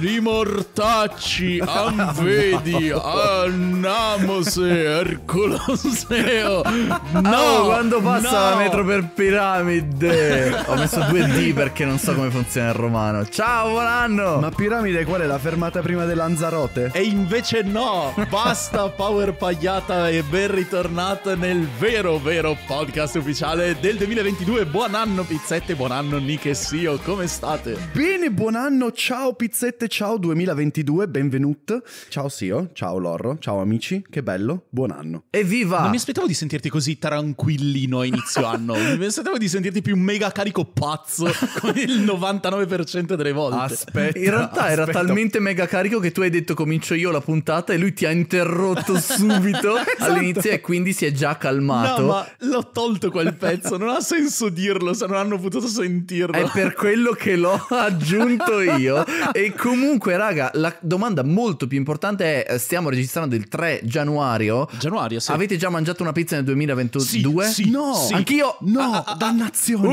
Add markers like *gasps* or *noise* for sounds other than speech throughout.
li mortacci anvedi *laughs* annamose ercoloseo *laughs* no oh, quando passa no. la metro per piramide ho messo due D perché non so come funziona il romano ciao buon anno ma piramide qual è la fermata prima di Lanzarote e invece no basta *laughs* power pagliata e ben ritornato nel vero vero podcast ufficiale del 2022 buon anno pizzette buon anno Nick e Sio come state bene buon anno ciao pizzette 7 ciao 2022, benvenuto. Ciao Sio, ciao Lorro, ciao amici, che bello, buon anno. Evviva! Non mi aspettavo di sentirti così tranquillino a inizio *laughs* anno, mi aspettavo di sentirti più mega carico pazzo *laughs* con il 99% delle volte. Aspetta. In realtà aspetta. era talmente mega carico che tu hai detto comincio io la puntata e lui ti ha interrotto *laughs* subito esatto. all'inizio e quindi si è già calmato. No, ma l'ho tolto quel pezzo, non ha senso dirlo se non hanno potuto sentirlo. È per quello che l'ho aggiunto io e comunque Comunque, raga, la domanda molto più importante è: eh, stiamo registrando il 3 gennaio. Gennaio, sì. Avete già mangiato una pizza nel 2022? Sì, sì no, sì. anch'io. No, ah, ah, ah, ah. dannazione.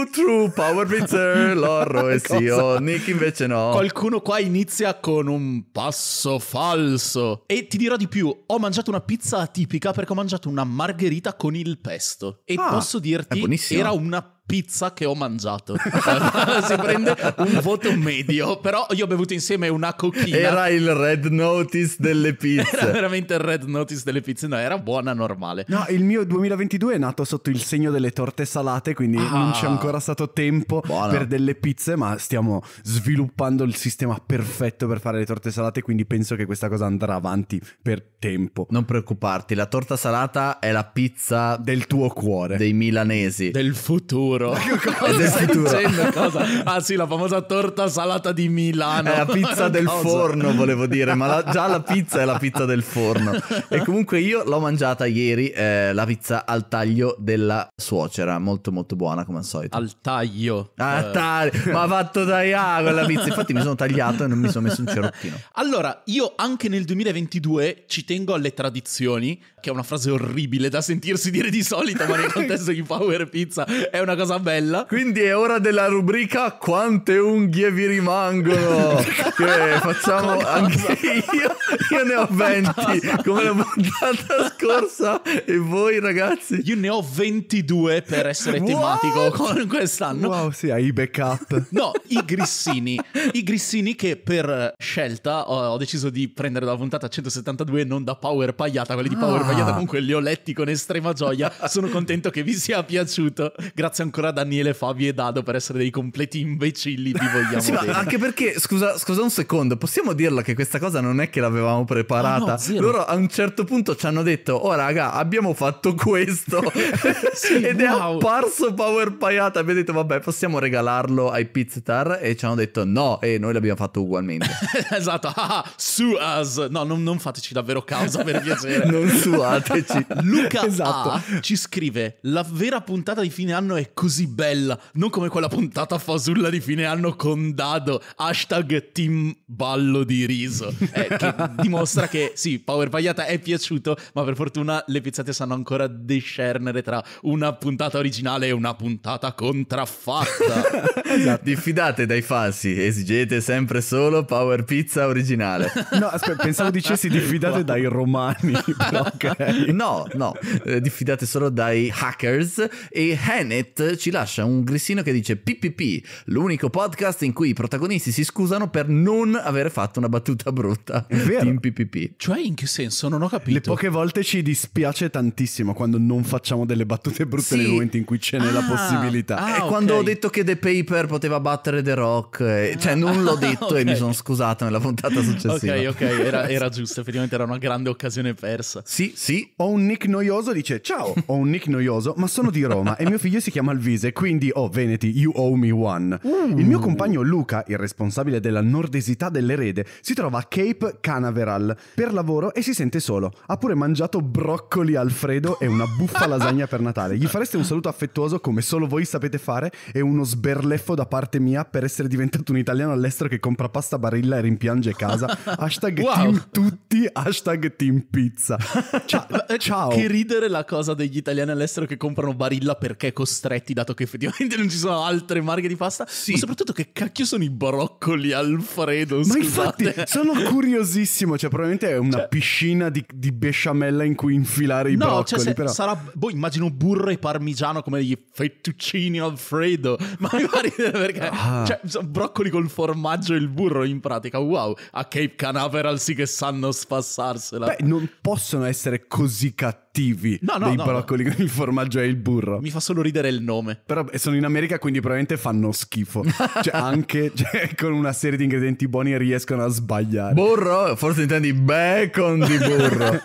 Uh, true power pizza. Lorro e *laughs* sì, oh, Nick invece no. Qualcuno qua inizia con un passo falso. E ti dirò di più: ho mangiato una pizza atipica perché ho mangiato una margherita con il pesto. E ah, posso dirti, era una pizza pizza che ho mangiato. *laughs* si prende un voto medio, però io ho bevuto insieme una cocchina. Era il red notice delle pizze. Era veramente il red notice delle pizze, no, era buona normale. No, il mio 2022 è nato sotto il segno delle torte salate, quindi ah, non c'è ancora stato tempo buona. per delle pizze, ma stiamo sviluppando il sistema perfetto per fare le torte salate, quindi penso che questa cosa andrà avanti per tempo. Non preoccuparti, la torta salata è la pizza del tuo cuore, dei milanesi, del futuro futuro. Cosa del futuro. cosa? Ah sì, la famosa torta salata di Milano. È la pizza del cosa? forno, volevo dire, ma la, già la pizza è la pizza del forno. E comunque io l'ho mangiata ieri, eh, la pizza al taglio della suocera, molto molto buona come al solito. Al taglio. Ah, taglio. Ma fatto tagliare quella pizza. Infatti mi sono tagliato e non mi sono messo un cerottino. Allora, io anche nel 2022 ci tengo alle tradizioni, che è una frase orribile da sentirsi dire di solito, ma nel contesto di Power Pizza è una cosa cosa bella. Quindi è ora della rubrica Quante unghie vi rimangono? *laughs* che facciamo anche io io ne ho 20 come la puntata scorsa e voi ragazzi. Io ne ho 22 per essere tematico con quest'anno. Wow, sì, hai backup. No, i grissini. I grissini che per scelta ho, ho deciso di prendere dalla puntata 172 non da Power Pagliata. Quelli di Power ah. Pagliata comunque li ho letti con estrema gioia. Sono contento che vi sia piaciuto. Grazie ancora a Daniele, Fabio e Dado per essere dei completi imbecilli di vogliamo. sì, bene. anche perché, scusa, scusa un secondo, possiamo dirla che questa cosa non è che l'avevo l'avevamo preparata. Ah, no, Loro a un certo punto ci hanno detto, oh raga, abbiamo fatto *laughs* questo. *laughs* sì, Ed wow. è apparso Power Paiata. Abbiamo detto, vabbè, possiamo regalarlo ai Pizzitar. E ci hanno detto, no, e noi l'abbiamo fatto ugualmente. *laughs* esatto, ah, ah, su us. No, non, non, fateci davvero causa, per piacere. non suateci. Luca esatto. A ci scrive, la vera puntata di fine anno è così bella, non come quella puntata fasulla di fine anno con Dado. Hashtag team ballo di riso. Eh, che dimostra che sì, Power Pagliata è piaciuto, ma per fortuna le pizzate sanno ancora discernere tra una puntata originale e una puntata contraffatta. *laughs* esatto. Diffidate dai falsi, esigete sempre solo Power Pizza originale. No, aspetta, pensavo dicessi diffidate wow. dai romani, *laughs* *laughs* okay. No, no, eh, diffidate solo dai hackers e Hennet ci lascia un grissino che dice PPP, l'unico podcast in cui i protagonisti si scusano per non aver fatto una battuta brutta vero. in PPP. Cioè, in che senso? Non ho capito. Le poche volte ci dispiace tantissimo quando non facciamo delle battute brutte sì. nei momenti in cui ce n'è ah, la possibilità. Ah, e okay. quando ho detto che The Paper poteva battere The Rock, eh, cioè non l'ho *laughs* detto okay. e mi sono scusato nella puntata successiva. ok, ok, era, era giusto, effettivamente era una grande occasione persa. Sì, sì, ho un nick noioso, dice ciao, ho un nick noioso, ma sono di Roma e mio figlio si chiama Alvise, quindi oh Veneti, you owe me one. Mm. Il mio compagno Luca, il responsabile della nordesità dell'erede, si trova a Cape Can Canaveral per lavoro e si sente solo. Ha pure mangiato broccoli Alfredo e una buffa *laughs* lasagna per Natale. Gli fareste un saluto affettuoso come solo voi sapete fare e uno sberleffo da parte mia per essere diventato un italiano all'estero che compra pasta barilla e rimpiange casa. *laughs* Hashtag wow. team tutti, hashtag team pizza. Ciao, *laughs* eh, ciao. Che ridere la cosa degli italiani all'estero che comprano barilla perché costretti, dato che effettivamente non ci sono altre marche di pasta. Sì. Ma soprattutto che cacchio sono i broccoli Alfredo? Scusate. Ma infatti sono curiosissimo bellissimo, cioè probabilmente è una cioè... piscina di, di, besciamella in cui infilare i no, cioè, broccoli. Cioè, se, però. sarà, boh, immagino burro e parmigiano come gli fettuccini Alfredo, *laughs* ma mi fa ridere perché ah. cioè, broccoli col formaggio e il burro in pratica, wow, a Cape Canaveral sì che sanno spassarsela. Beh, non possono essere così cattivi no, no, dei no, broccoli con il formaggio e il burro. Mi fa solo ridere il nome. Però sono in America, quindi probabilmente fanno schifo. *laughs* cioè, anche cioè, con una serie di ingredienti buoni riescono a sbagliare. Burro, forse intendi bacon di burro. *laughs*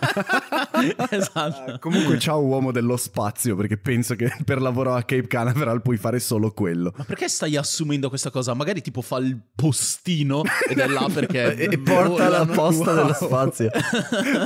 esatto. Uh, comunque ciao uomo dello spazio, perché penso che *laughs* per lavoro a Cape Canaveral puoi fare solo quello. Ma perché stai assumendo questa cosa? Magari tipo fa il postino ed è là perché... *laughs* e porta la posta wow. dello spazio.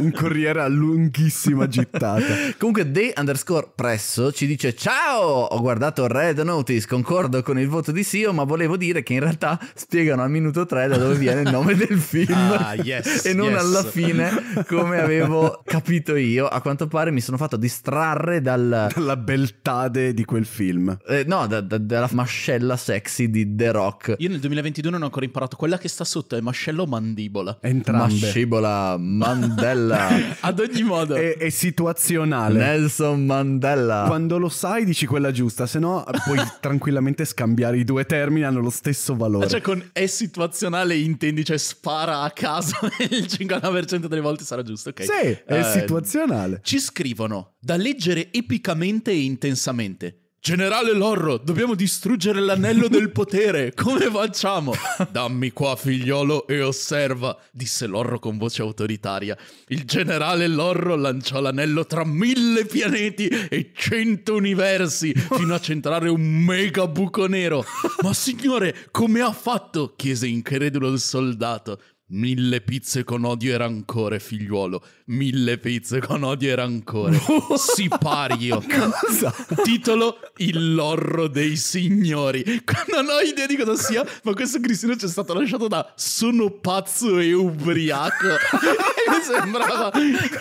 Un corriere a lunghissima gittata. comunque The underscore presso ci dice ciao, ho guardato Red Notice, concordo con il voto di Sio, ma volevo dire che in realtà spiegano al minuto 3 da dove viene il nome del film. Ah, yes e non yes. alla fine come avevo *laughs* capito io. A quanto pare mi sono fatto distrarre dal... dalla beltà di quel film. Eh, no, da, da, dalla mascella sexy di The Rock. Io nel 2022 non ho ancora imparato. Quella che sta sotto è mascello o mandibola? Entrambe. Mascibola, Mandela. *laughs* Ad ogni modo. È, è, situazionale. Nelson Mandela. Quando lo sai dici quella giusta, se no puoi *laughs* tranquillamente scambiare i due termini, hanno lo stesso valore. Cioè con è situazionale intendi cioè spara a caso e il 50% delle volte sarà giusto, ok? Sì, è uh, situazionale. Ci scrivono da leggere epicamente e intensamente. Generale Lorro, dobbiamo distruggere l'anello del *laughs* potere. Come facciamo? Dammi qua, figliolo, e osserva, disse Lorro con voce autoritaria. Il generale Lorro lanciò l'anello tra mille pianeti e cento universi fino a centrare un mega buco nero. Ma signore, come ha fatto? chiese incredulo il soldato. Mille pizze con odio e rancore, figliuolo. Mille pizze con odio e rancore. *laughs* Sipario. Cosa? Titolo Il lorro dei signori. Non ho idea di cosa sia, ma questo Cristino ci è stato lasciato da Sono pazzo e ubriaco. *laughs* mi sembrava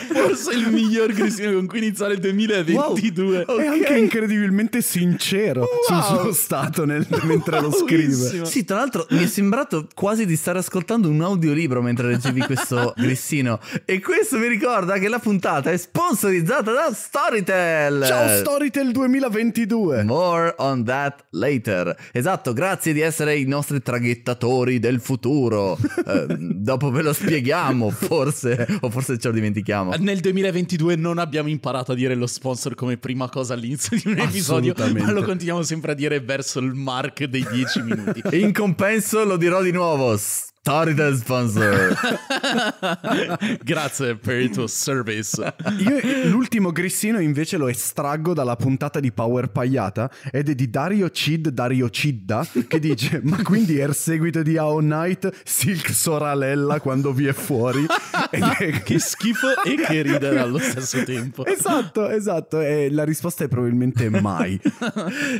forse il miglior Cristino con cui iniziare il 2022. Wow. Okay. È anche incredibilmente sincero wow. sul suo stato nel, mentre lo scrive. Sì, tra l'altro mi è sembrato quasi di stare ascoltando un audiolibro mentre leggevi questo *laughs* Cristino. E questo, vedi ricorda che la puntata è sponsorizzata da Storytel. Ciao Storytel 2022. More on that later. Esatto, grazie di essere i nostri traghettatori del futuro. *laughs* eh, dopo ve lo spieghiamo, forse, o forse ce lo dimentichiamo. Eh, nel 2022 non abbiamo imparato a dire lo sponsor come prima cosa all'inizio di un episodio, ma lo continuiamo sempre a dire verso il mark dei 10 minuti. In compenso lo dirò di nuovo. Torida sponsor. *laughs* Grazie per il tuo service. Io l'ultimo grissino invece lo estraggo dalla puntata di Power Pagliata ed è di Dario Cid Dario Cidda che dice "Ma quindi è il seguito di How Night Silk Soralella quando vi è fuori". È... *laughs* che schifo e che ridere allo stesso tempo. Esatto, esatto, e la risposta è probabilmente mai.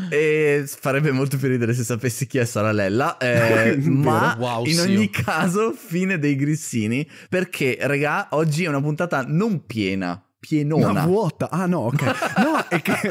e farebbe molto più ridere se sapessi chi è Soralella, eh, *laughs* ma wow, in ogni caso, fine dei grissini, perché, regà, oggi è una puntata non piena pienona. No, vuota. Ah no, ok. *laughs* No, è che... *laughs*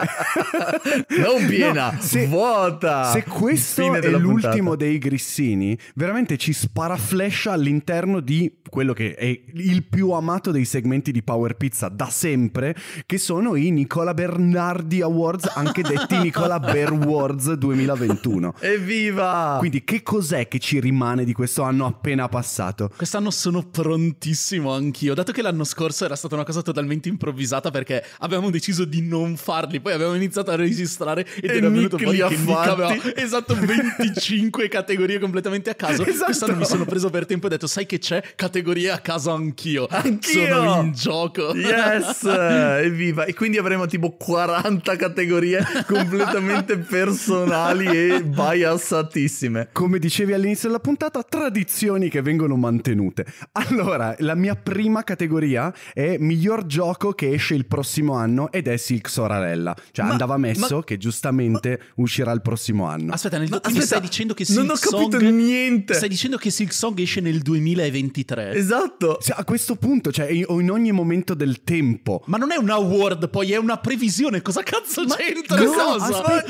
non piena, no, se, vuota. Se questo è l'ultimo dei grissini, veramente ci sparaflescia all'interno di quello che è il più amato dei segmenti di Power Pizza da sempre, che sono i Nicola Bernardi Awards, anche detti *laughs* Nicola Bear Awards 2021. Evviva! Quindi che cos'è che ci rimane di questo anno appena passato? Quest'anno sono prontissimo anch'io, dato che l'anno scorso era stata una cosa totalmente improvvisata perché avevamo deciso di non farli, poi abbiamo iniziato a registrare ed e era venuto Nick fuori che aveva esatto 25 *laughs* categorie completamente a caso. Esatto. Quest'anno mi sono preso per tempo e ho detto "Sai che c'è? Categorie a caso anch'io. anch'io. Sono in gioco". Yes! *laughs* Evviva! E quindi avremo tipo 40 categorie completamente *laughs* personali e biasatissime. Come dicevi all'inizio della puntata, tradizioni che vengono mantenute. Allora, la mia prima categoria è miglior gioco disco che esce il prossimo anno ed è Silk Sorarella. Cioè ma, andava messo ma, che giustamente ma, uscirà il prossimo anno. Aspetta, nel, aspetta, stai dicendo che Silk Song. Non ho capito Song, niente. Stai dicendo che Silk Song esce nel 2023. Esatto. Cioè, a questo punto, cioè in ogni momento del tempo. Ma non è un award, poi è una previsione. Cosa cazzo c'entra? No, cosa? Aspetta,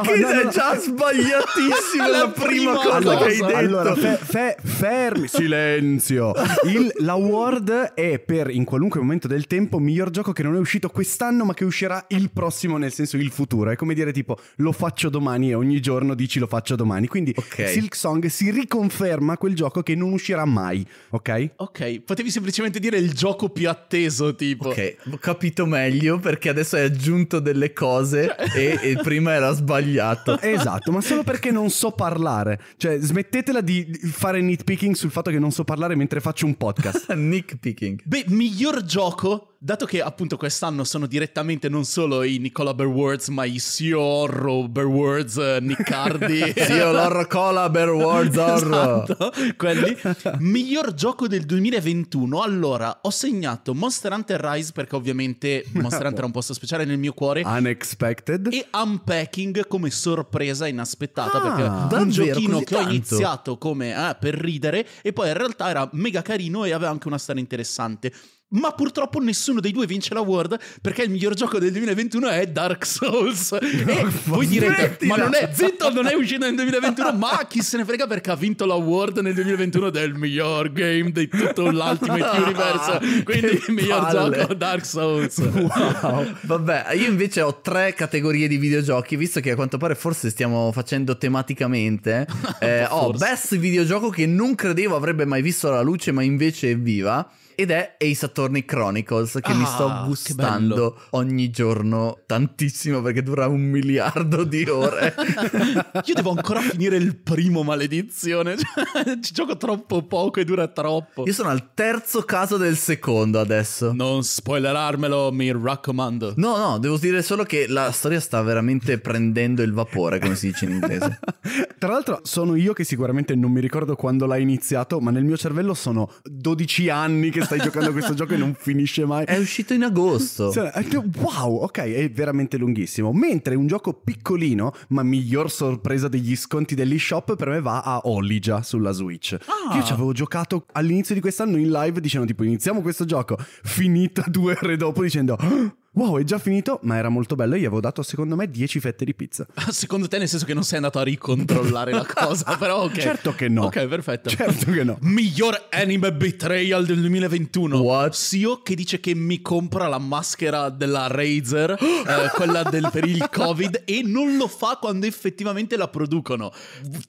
perché no, no, no, è già sbagliatissimo *laughs* la, la prima cosa, cosa, che hai detto? Allora, fe, fe, fermi, *laughs* silenzio. Il, l'award è per in qualunque momento del tempo miglior gioco che non è uscito quest'anno ma che uscirà il prossimo, nel senso il futuro. È come dire tipo lo faccio domani e ogni giorno dici lo faccio domani. Quindi okay. Silk Song si riconferma quel gioco che non uscirà mai, ok? Ok, potevi semplicemente dire il gioco più atteso tipo. Ok, ho capito meglio perché adesso hai aggiunto delle cose cioè. e, e prima era sbagliato. *laughs* Esatto, ma solo perché non so parlare. Cioè smettetela di fare nitpicking sul fatto che non so parlare mentre faccio un podcast. *laughs* Nick picking. Beh, miglior gioco dato che appunto quest'anno sono direttamente non solo i Nicola Berwards, ma i Sio Horror Words, eh, Niccardi. Sio *laughs* Lorro Cola Berwards Horror. Esatto, quelli. Miglior gioco del 2021. Allora, ho segnato Monster Hunter Rise perché ovviamente Monster Hunter ha un posto speciale nel mio cuore. Unexpected. E Unpacking come sorpresa inaspettata ah, perché un giochino che tanto. ho iniziato come eh, per ridere e poi in realtà era mega carino e aveva anche una storia interessante ma purtroppo nessuno dei due vince l'award perché il miglior gioco del 2021 è Dark Souls. No, *laughs* e voi direte, ma non è zitto, non è uscito nel 2021, ma chi se ne frega perché ha vinto l'award nel 2021 del miglior game di tutto l'Ultimate Universe, *laughs* quindi il miglior palle. gioco Dark Souls. Wow. Vabbè, io invece ho tre categorie di videogiochi, visto che a quanto pare forse stiamo facendo tematicamente. *laughs* Eh, ho oh, best videogioco che non credevo avrebbe mai visto la luce, ma invece è viva ed è Ace Attorney Chronicles che ah, mi sto ah, gustando ogni giorno tantissimo perché dura un miliardo di ore. *laughs* Io devo ancora finire il primo maledizione, *laughs* cioè, ci gioco troppo poco e dura troppo. Io sono al terzo caso del secondo adesso. Non spoilerarmelo, mi raccomando. No, no, devo dire solo che la storia sta veramente prendendo il vapore, come si dice in inglese. *laughs* Tra l'altro sono io che sicuramente non mi ricordo quando l'ha iniziato, ma nel mio cervello sono 12 anni che stai giocando a questo gioco e non finisce mai. È uscito in agosto. Cioè, wow, ok, è veramente lunghissimo. Mentre un gioco piccolino, ma miglior sorpresa degli sconti dell'eShop, per me va a Olija sulla Switch. Ah. Io ci avevo giocato all'inizio di quest'anno in live dicendo tipo iniziamo questo gioco, finita *laughs* due ore dopo dicendo... Ah, wow, è già finito, ma era molto bello. Io avevo dato, secondo me, 10 fette di pizza. *laughs* secondo te, nel senso che non sei andato a ricontrollare la cosa, *laughs* però ok. Certo che no. Ok, perfetto. Certo che no. Miglior anime betrayal del 2021. What? Sio che dice che mi compra la maschera della Razer, *gasps* eh, quella del, per il Covid, e non lo fa quando effettivamente la producono.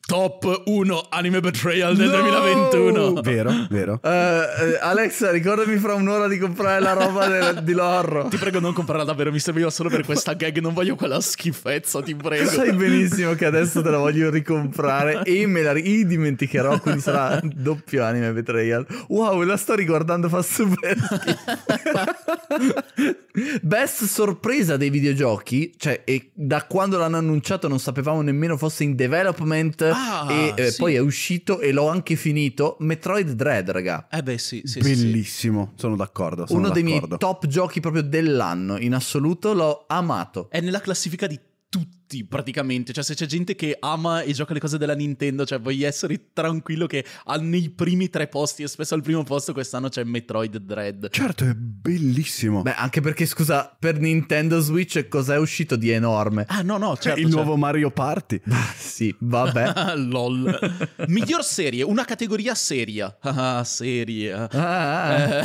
Top 1 anime betrayal del no! 2021. Vero, vero. Uh, Alexa, ricordami fra un'ora di comprare la roba del, di Lorro. Ti prego, non comprarla davvero, mi serviva solo per *laughs* questa gag, non voglio quella schifezza, ti prego. Sai benissimo che adesso te la voglio ricomprare e me la ridimenticherò, quindi sarà doppio anime betrayal. Wow, la sto riguardando, fa super *laughs* Best sorpresa dei videogiochi, cioè da quando l'hanno annunciato non sapevamo nemmeno fosse in development ah, e eh, sì. poi è uscito e l'ho anche finito, Metroid Dread, raga. Eh beh sì, sì Bellissimo, sì, sì. sono d'accordo. Uno dei miei top giochi proprio dell'anno anno in assoluto l'ho amato. È nella classifica di tutti praticamente, cioè se c'è gente che ama e gioca le cose della Nintendo, cioè puoi essere tranquillo che nei primi tre posti e spesso al primo posto quest'anno c'è Metroid Dread. Certo, è bellissimo. Beh, anche perché scusa, per Nintendo Switch cos'è uscito di enorme? Ah, no, no, certo. Il certo. nuovo Mario Party. *laughs* sì, vabbè. *laughs* LOL. *laughs* Miglior serie, una categoria seria. Ah, ah seria. Ah, ah, ah.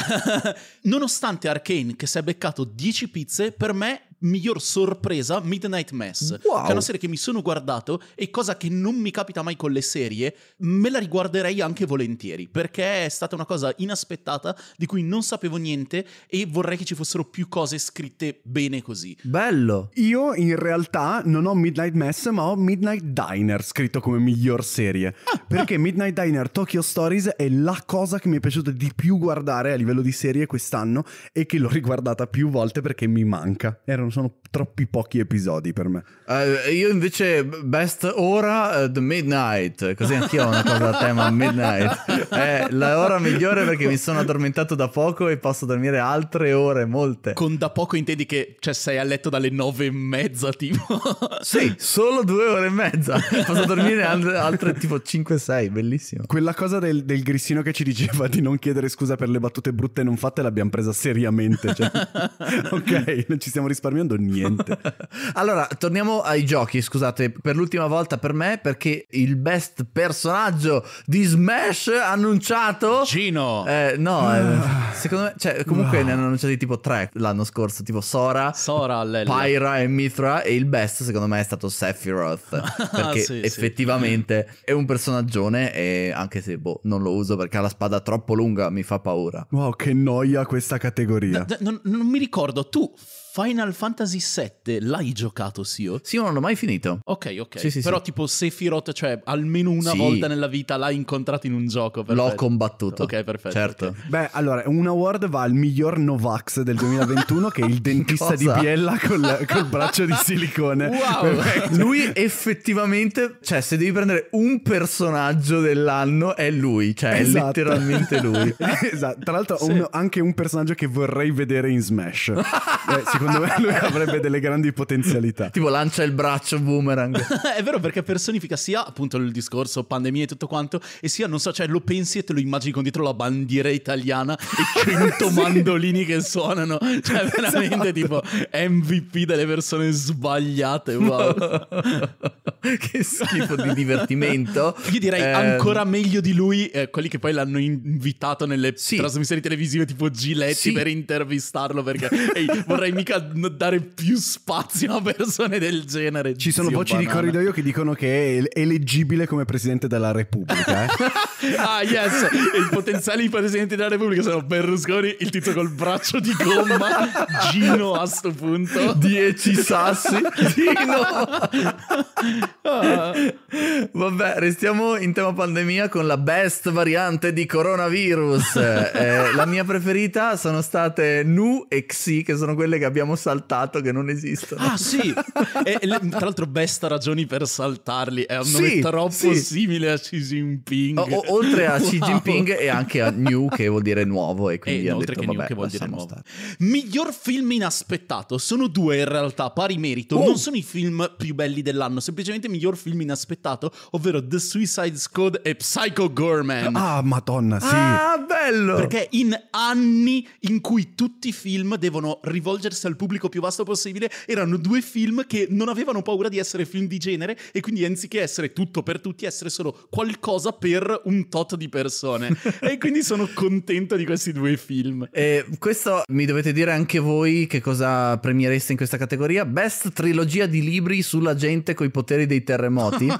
Eh, nonostante Arkane che si è beccato 10 pizze, per me miglior sorpresa Midnight Mass. Wow. Che è una serie che mi sono guardato e cosa che non mi capita mai con le serie, me la riguarderei anche volentieri, perché è stata una cosa inaspettata di cui non sapevo niente e vorrei che ci fossero più cose scritte bene così. Bello. Io in realtà non ho Midnight Mass, ma ho Midnight Diner scritto come miglior serie, ah, ah. perché ah. Midnight Diner Tokyo Stories è la cosa che mi è piaciuta di più guardare a livello di serie quest'anno e che l'ho riguardata più volte perché mi manca. Era un sono troppi pochi episodi per me. Uh, io invece best ora uh, The Midnight, così anch'io ho una cosa a tema Midnight. È la ora migliore perché mi sono addormentato da poco e posso dormire altre ore, molte. Con da poco intendi che cioè, sei a letto dalle nove e mezza tipo? *laughs* sì, solo due ore e mezza. Posso dormire altre, altre tipo 5-6, bellissimo. Quella cosa del, del grissino che ci diceva di non chiedere scusa per le battute brutte non fatte l'abbiamo presa seriamente. Cioè. *laughs* ok, non ci siamo risparmiati cambiando niente. *laughs* allora, torniamo ai giochi, scusate, per l'ultima volta per me, perché il best personaggio di Smash annunciato... Gino! Eh, no, ah. eh, secondo me, cioè, comunque ne hanno annunciati tipo tre l'anno scorso, tipo Sora, Sora Pyra e Mithra, e il best secondo me è stato Sephiroth, *laughs* ah, perché sì, effettivamente sì. è un personaggione, e anche se boh, non lo uso perché ha la spada troppo lunga, mi fa paura. Wow, che noia questa categoria. No, no, non mi ricordo, tu Final Fantasy VII l'hai giocato, Sio? Sì, io non l'ho mai finito. Ok, ok. Sì, sì, però sì. tipo Sephiroth, cioè almeno una volta nella vita l'hai incontrato in un gioco. Perfetto. L'ho combattuto. Ok, perfetto. Certo. Okay. Beh, allora, un award va al miglior Novax del 2021 che è il *laughs* dentista di Biella col, col, braccio di *laughs* silicone. Wow. lui effettivamente, cioè se devi prendere un personaggio dell'anno è lui, cioè esatto. è letteralmente lui. *laughs* esatto. Tra l'altro ho un, anche un personaggio che vorrei vedere in Smash. eh, secondo me lui avrebbe delle grandi potenzialità. Tipo lancia il braccio boomerang. *laughs* è vero perché personifica sia appunto il discorso pandemia e tutto quanto, e sia, non so, cioè lo pensi e te lo immagini con dietro la bandiera italiana e 100 *laughs* sì. mandolini che suonano. Cioè veramente esatto. tipo MVP delle persone sbagliate. Wow. *laughs* *laughs* che schifo di divertimento. Io direi eh, ancora meglio di lui eh, quelli che poi l'hanno invitato nelle sì. trasmissioni televisive tipo Giletti sì. per intervistarlo perché hey, vorrei mica dare più spazio a persone del genere. Ci sono voci banana. di corridoio che dicono che è eleggibile come presidente della Repubblica. Eh? *laughs* ah, yes, i potenziali presidenti della Repubblica sono Berlusconi, il tizio col braccio di gomma, Gino a sto punto. 10 sassi. *laughs* Gino. *laughs* Vabbè, restiamo in tema pandemia con la best variante di coronavirus. *laughs* Eh, la mia preferita sono state Nu e Xi, che sono quelle che abbiamo saltato, che non esistono. Ah sì, *laughs* e, e, tra l'altro best ragioni per saltarli, è un nome sì, troppo sì. simile a Xi Jinping. O, o, oltre a wow. Xi Jinping e anche a New, che vuol dire nuovo, e eh, quindi e, oltre detto, che New, che vuol dire nuovo. Stare. Miglior film inaspettato, sono due in realtà, pari merito, oh. non sono i film più belli dell'anno, semplicemente evidentemente miglior film inaspettato, ovvero The Suicide Squad e Psycho Gorman. Ah, madonna, sì. Ah, bello! Perché in anni in cui tutti i film devono rivolgersi al pubblico più vasto possibile, erano due film che non avevano paura di essere film di genere e quindi anziché essere tutto per tutti, essere solo qualcosa per un tot di persone. *laughs* e quindi sono contento di questi due film. E questo mi dovete dire anche voi che cosa premiereste in questa categoria. Best trilogia di libri sulla gente con i poteri dei terremoti. *laughs*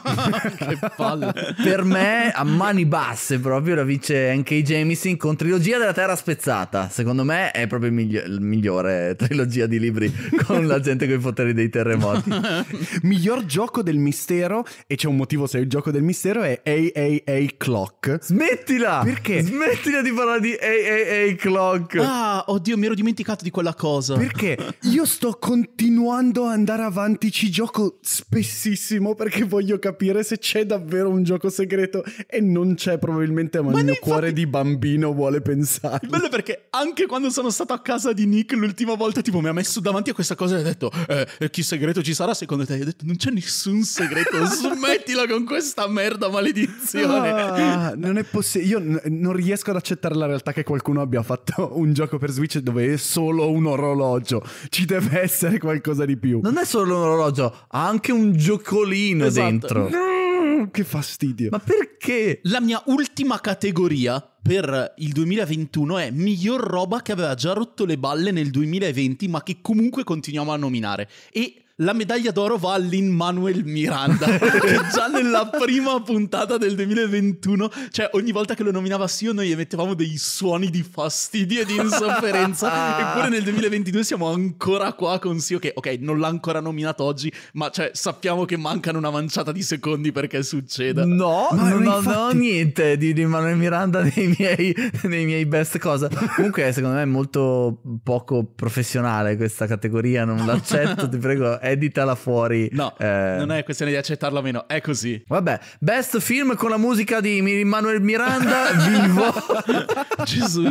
per me, a mani basse proprio, la vince NK Jameson con Trilogia della Terra Spezzata. Secondo me è proprio il, migli- migliore *laughs* trilogia di libri con la gente con i poteri dei terremoti. *laughs* Miglior gioco del mistero, e c'è un motivo se il gioco del mistero è AAA Clock. Smettila! Perché? Smettila di parlare di AAA Clock. Ah, oddio, mi ero dimenticato di quella cosa. Perché io sto continuando ad andare avanti, ci gioco spessissimo primo perché voglio capire se c'è davvero un gioco segreto e non c'è probabilmente, ma, ma il mio infatti... cuore di bambino vuole pensare. bello perché anche quando sono stato a casa di Nick l'ultima volta tipo mi ha messo davanti a questa cosa e ha detto eh, chi segreto ci sarà secondo te? Io ho detto non c'è nessun segreto, *laughs* smettila con questa merda maledizione. Ah, non è possibile, io n- non riesco ad accettare la realtà che qualcuno abbia fatto un gioco per Switch dove è solo un orologio, ci deve essere qualcosa di più. Non è solo un orologio, ha anche un gioco angolino esatto. dentro. *laughs* No, che fastidio. Ma perché? La mia ultima categoria per il 2021 è miglior roba che aveva già rotto le balle nel 2020 ma che comunque continuiamo a nominare. E la medaglia d'oro va all'Immanuel Miranda, che *laughs* già nella prima puntata del 2021, cioè ogni volta che lo nominava Sio noi emettevamo dei suoni di fastidio e di insofferenza, *laughs* eppure nel 2022 siamo ancora qua con Sio che ok, non l'ha ancora nominato oggi, ma cioè sappiamo che mancano una manciata di secondi perché succeda. No, ma non, infatti... non ho niente di, di Manuel Miranda nei miei, nei miei best cosa. Comunque secondo me è molto poco professionale questa categoria, non l'accetto, *laughs* ti prego, è editala fuori. No, eh... non è questione di accettarlo o meno, è così. Vabbè, best film con la musica di Manuel Miranda, *laughs* vivo. *laughs* Gesù.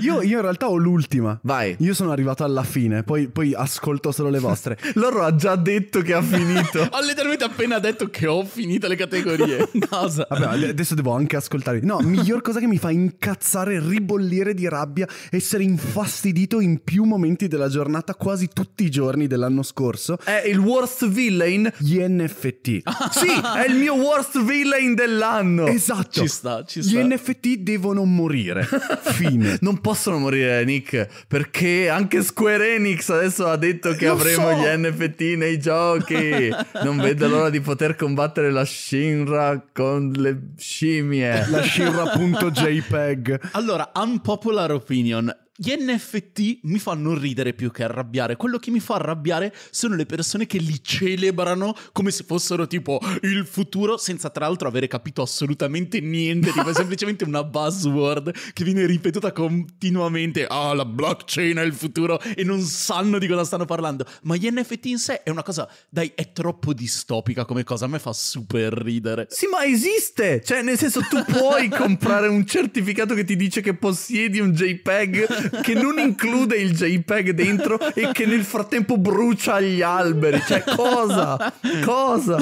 Io, io, in realtà ho l'ultima. Vai. Io sono arrivato alla fine, poi, poi ascolto solo le vostre. *laughs* Loro ha già detto che ha finito. ho letteralmente appena detto che ho finito le categorie. Cosa? Vabbè, adesso devo anche ascoltare. No, miglior cosa che mi fa incazzare, ribollire di rabbia, essere infastidito in più momenti della giornata quasi tutti i giorni dell'anno scorso. È è il worst villain gli NFT. *laughs* sì, è il mio worst villain dell'anno. Esatto. Ci sta, ci sta. Gli NFT devono morire. *laughs* Fine. non possono morire, Nick, perché anche Square Enix adesso ha detto che Lo avremo so. gli NFT nei giochi. non vedo l'ora di poter combattere la Shinra con le scimmie. La Shinra.jpg. *laughs* Allora, unpopular opinion gli NFT mi fanno ridere più che arrabbiare. Quello che mi fa arrabbiare sono le persone che li celebrano come se fossero tipo il futuro, senza tra l'altro avere capito assolutamente niente. tipo, è *laughs* semplicemente una buzzword che viene ripetuta continuamente. Ah, la blockchain è il futuro e non sanno di cosa stanno parlando. Ma gli NFT in sé è una cosa, dai, è troppo distopica come cosa. A me fa super ridere. Sì, ma esiste! Cioè, nel senso, tu puoi *laughs* comprare un certificato che ti dice che possiedi un JPEG che non include il JPEG dentro e che nel frattempo brucia gli alberi. Cioè, cosa? Cosa?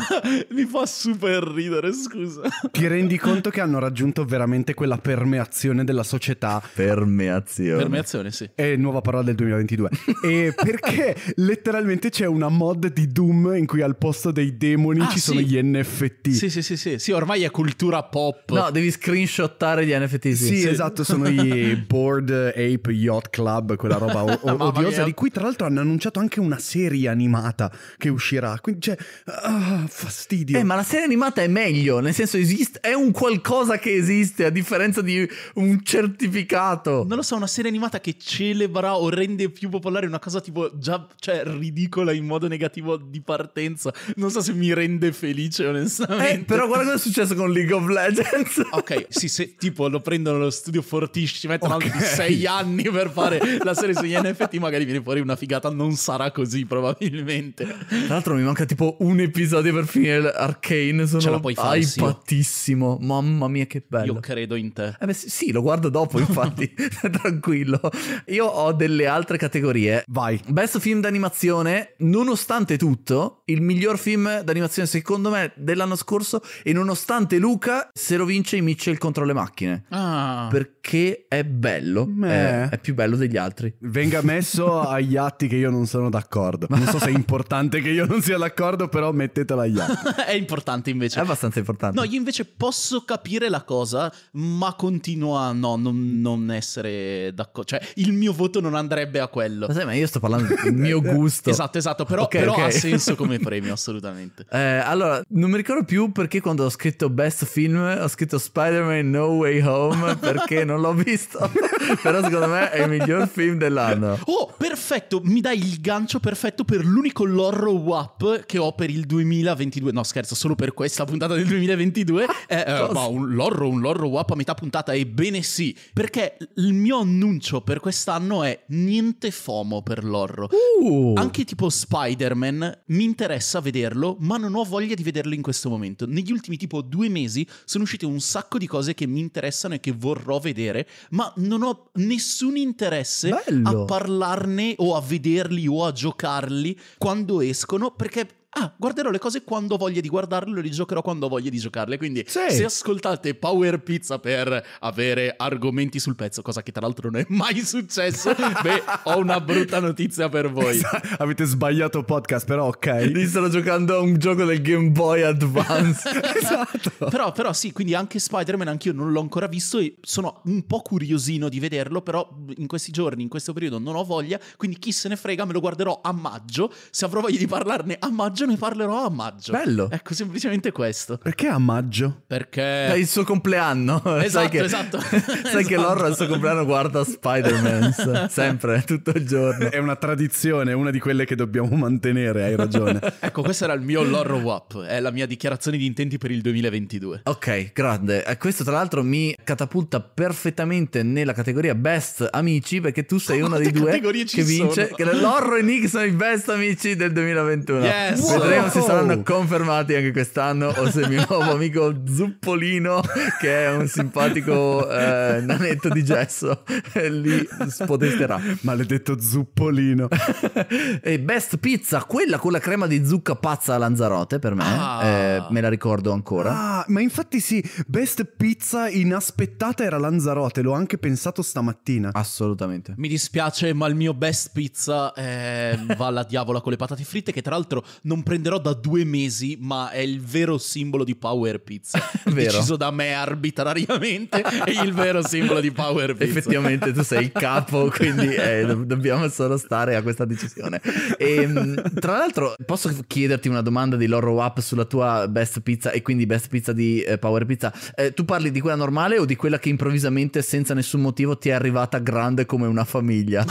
Mi fa super ridere, scusa. Ti rendi conto che hanno raggiunto veramente quella permeazione della società? Permeazione. Permeazione, sì. È nuova parola del 2022. e perché letteralmente c'è una mod di Doom in cui al posto dei demoni ah, ci sono gli NFT. Sì, sì, sì, sì, sì. ormai è cultura pop. No, devi screenshottare gli NFT. Sì, sì, sì. esatto, sono i Bored ape Yacht Club, quella roba *laughs* odiosa, di cui tra l'altro hanno annunciato anche una serie animata che uscirà. Quindi cioè, ah, fastidio. Eh, ma la serie animata è meglio, nel senso esiste, è un qualcosa che esiste a differenza di un certificato. Non lo so, una serie animata che celebra o rende più popolare una cosa tipo già cioè, ridicola in modo negativo di partenza. Non so se mi rende felice, onestamente. Eh, però guarda cosa è successo con League of Legends. ok, sì, se tipo lo prendono lo studio fortissimo, mettono okay. altri sei anni anni per fare la serie sugli NFT, magari viene fuori una figata, non sarà così probabilmente. Tra l'altro mi manca tipo un episodio per finire Arcane, sono Ce la puoi fare, hypatissimo, sì. mamma mia che bello. Io credo in te. Eh beh, sì, lo guardo dopo infatti, *laughs* *laughs* tranquillo. Io ho delle altre categorie. Vai. Best film d'animazione, nonostante tutto, il miglior film d'animazione secondo me dell'anno scorso e nonostante Luca se lo vince in Mitchell contro le macchine. Ah. Perché è bello. Eh è più bello degli altri. Venga messo *laughs* agli atti che io non sono d'accordo. Non so se è importante che io non sia d'accordo, però mettetela agli atti. *laughs* è importante invece. È abbastanza importante. No, io invece posso capire la cosa, ma continuo a no, non, non essere d'accordo. Cioè, il mio voto non andrebbe a quello. Ma, sai, ma io sto parlando del mio *laughs* gusto. Esatto, esatto, però, okay, però okay. ha senso come premio, assolutamente. Eh, allora, non mi ricordo più perché quando ho scritto Best Film ho scritto Spider-Man No Way Home perché non l'ho visto. però secondo me è il miglior film dell'anno. Oh, perfetto, mi dai il gancio perfetto per l'unico lorro WAP che ho per il 2022. No, scherzo, solo per questa puntata del 2022. È, ah, eh, eh ma un lorro, un lorro WAP a metà puntata, ebbene sì, perché il mio annuncio per quest'anno è niente FOMO per l'orro. Uh. Anche tipo Spider-Man mi interessa vederlo, ma non ho voglia di vederlo in questo momento. Negli ultimi tipo due mesi sono uscite un sacco di cose che mi interessano e che vorrò vedere, ma non ho nessun nessun interesse Bello. a parlarne o a vederli o a giocarli quando escono perché ah, guarderò le cose quando voglia di guardarle, le rigiocherò quando voglia di giocarle. Quindi sì. se ascoltate Power Pizza per avere argomenti sul pezzo, cosa che tra l'altro non è mai successo, beh, ho una brutta notizia per voi. Avete sbagliato podcast, però ok. Mi stanno giocando a un gioco del Game Boy Advance. *laughs* esatto. Però, però sì, quindi anche Spider-Man, anch'io non l'ho ancora visto e sono un po' curiosino di vederlo, però in questi giorni, in questo periodo non ho voglia, quindi chi se ne frega, me lo guarderò a maggio. Se avrò voglia di parlarne a maggio maggio ne parlerò a maggio. Bello. Ecco, semplicemente questo. Perché a maggio? Perché... È il suo compleanno. *laughs* Esatto, sai che, esatto. *laughs* sai esatto. che Laura al suo compleanno guarda Spider-Man, *laughs* sempre, tutto il giorno. È una tradizione, una di quelle che dobbiamo mantenere, hai ragione. ecco, questo era il mio Lorro WAP, è la mia dichiarazione di intenti per il 2022. Ok, grande. Eh, questo tra l'altro mi catapulta perfettamente nella categoria Best Amici, perché tu sei uno dei due che vince, sono? che l'Orro e Nick sono i Best Amici del 2021. Yes! Vedremo se saranno confermati anche quest'anno o se il mio nuovo amico Zuppolino, che è un simpatico eh, nanetto di gesso, li spodesterà. Maledetto Zuppolino. *laughs* e Best Pizza, quella con la crema di zucca pazza a Lanzarote per me, ah. eh, me la ricordo ancora. Ah, ma infatti sì, Best Pizza inaspettata era Lanzarote, l'ho anche pensato stamattina. Assolutamente. Mi dispiace, ma il mio Best Pizza eh, va alla diavola con le patate fritte, che tra l'altro non non prenderò da due mesi, ma è il vero simbolo di Power Pizza. *laughs* deciso da me arbitrariamente, è il vero simbolo di Power Pizza. Effettivamente tu sei il capo, *laughs* quindi eh, do- dobbiamo solo stare a questa decisione. E, ehm, tra l'altro, posso chiederti una domanda di Loro Up sulla tua best pizza e quindi best pizza di eh, Power Pizza? Eh, tu parli di quella normale o di quella che improvvisamente, senza nessun motivo, ti è arrivata grande come una famiglia? *laughs*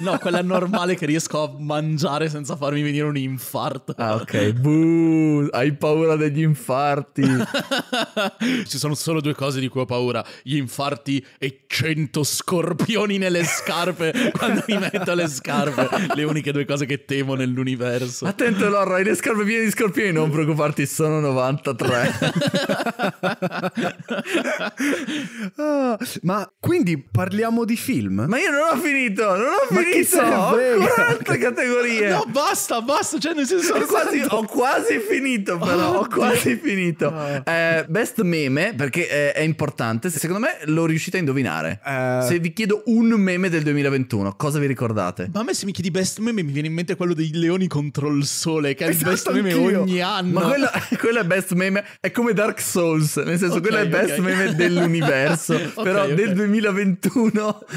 no, quella normale che riesco a mangiare senza farmi venire un infarto infarto. Ah, ok. Buh, hai paura degli infarti. *laughs* Ci sono solo due cose di cui ho paura: gli infarti e 100 scorpioni nelle scarpe. *laughs* Quando mi metto le scarpe, le uniche due cose che temo nell'universo. Attento, Lorra, hai le scarpe piene di scorpioni. Non preoccuparti, sono 93. *laughs* ah, ma quindi parliamo di film? Ma io non ho finito, non ho ma finito. Ho 40 categorie. No, basta, basta posso, cioè nel senso... sono quasi, ho quasi finito però, oh, ho quasi Dio. finito. Oh. Eh, best meme, perché è, eh, è, importante, secondo me l'ho riuscita a indovinare. Eh. Se vi chiedo un meme del 2021, cosa vi ricordate? Ma a me se mi chiedi best meme mi viene in mente quello dei leoni contro il sole, che è esatto, il best meme ogni anno. Ma quello, *laughs* quello, è best meme, è come Dark Souls, nel senso okay, quello è okay. best meme dell'universo, *laughs* okay, però del 2021...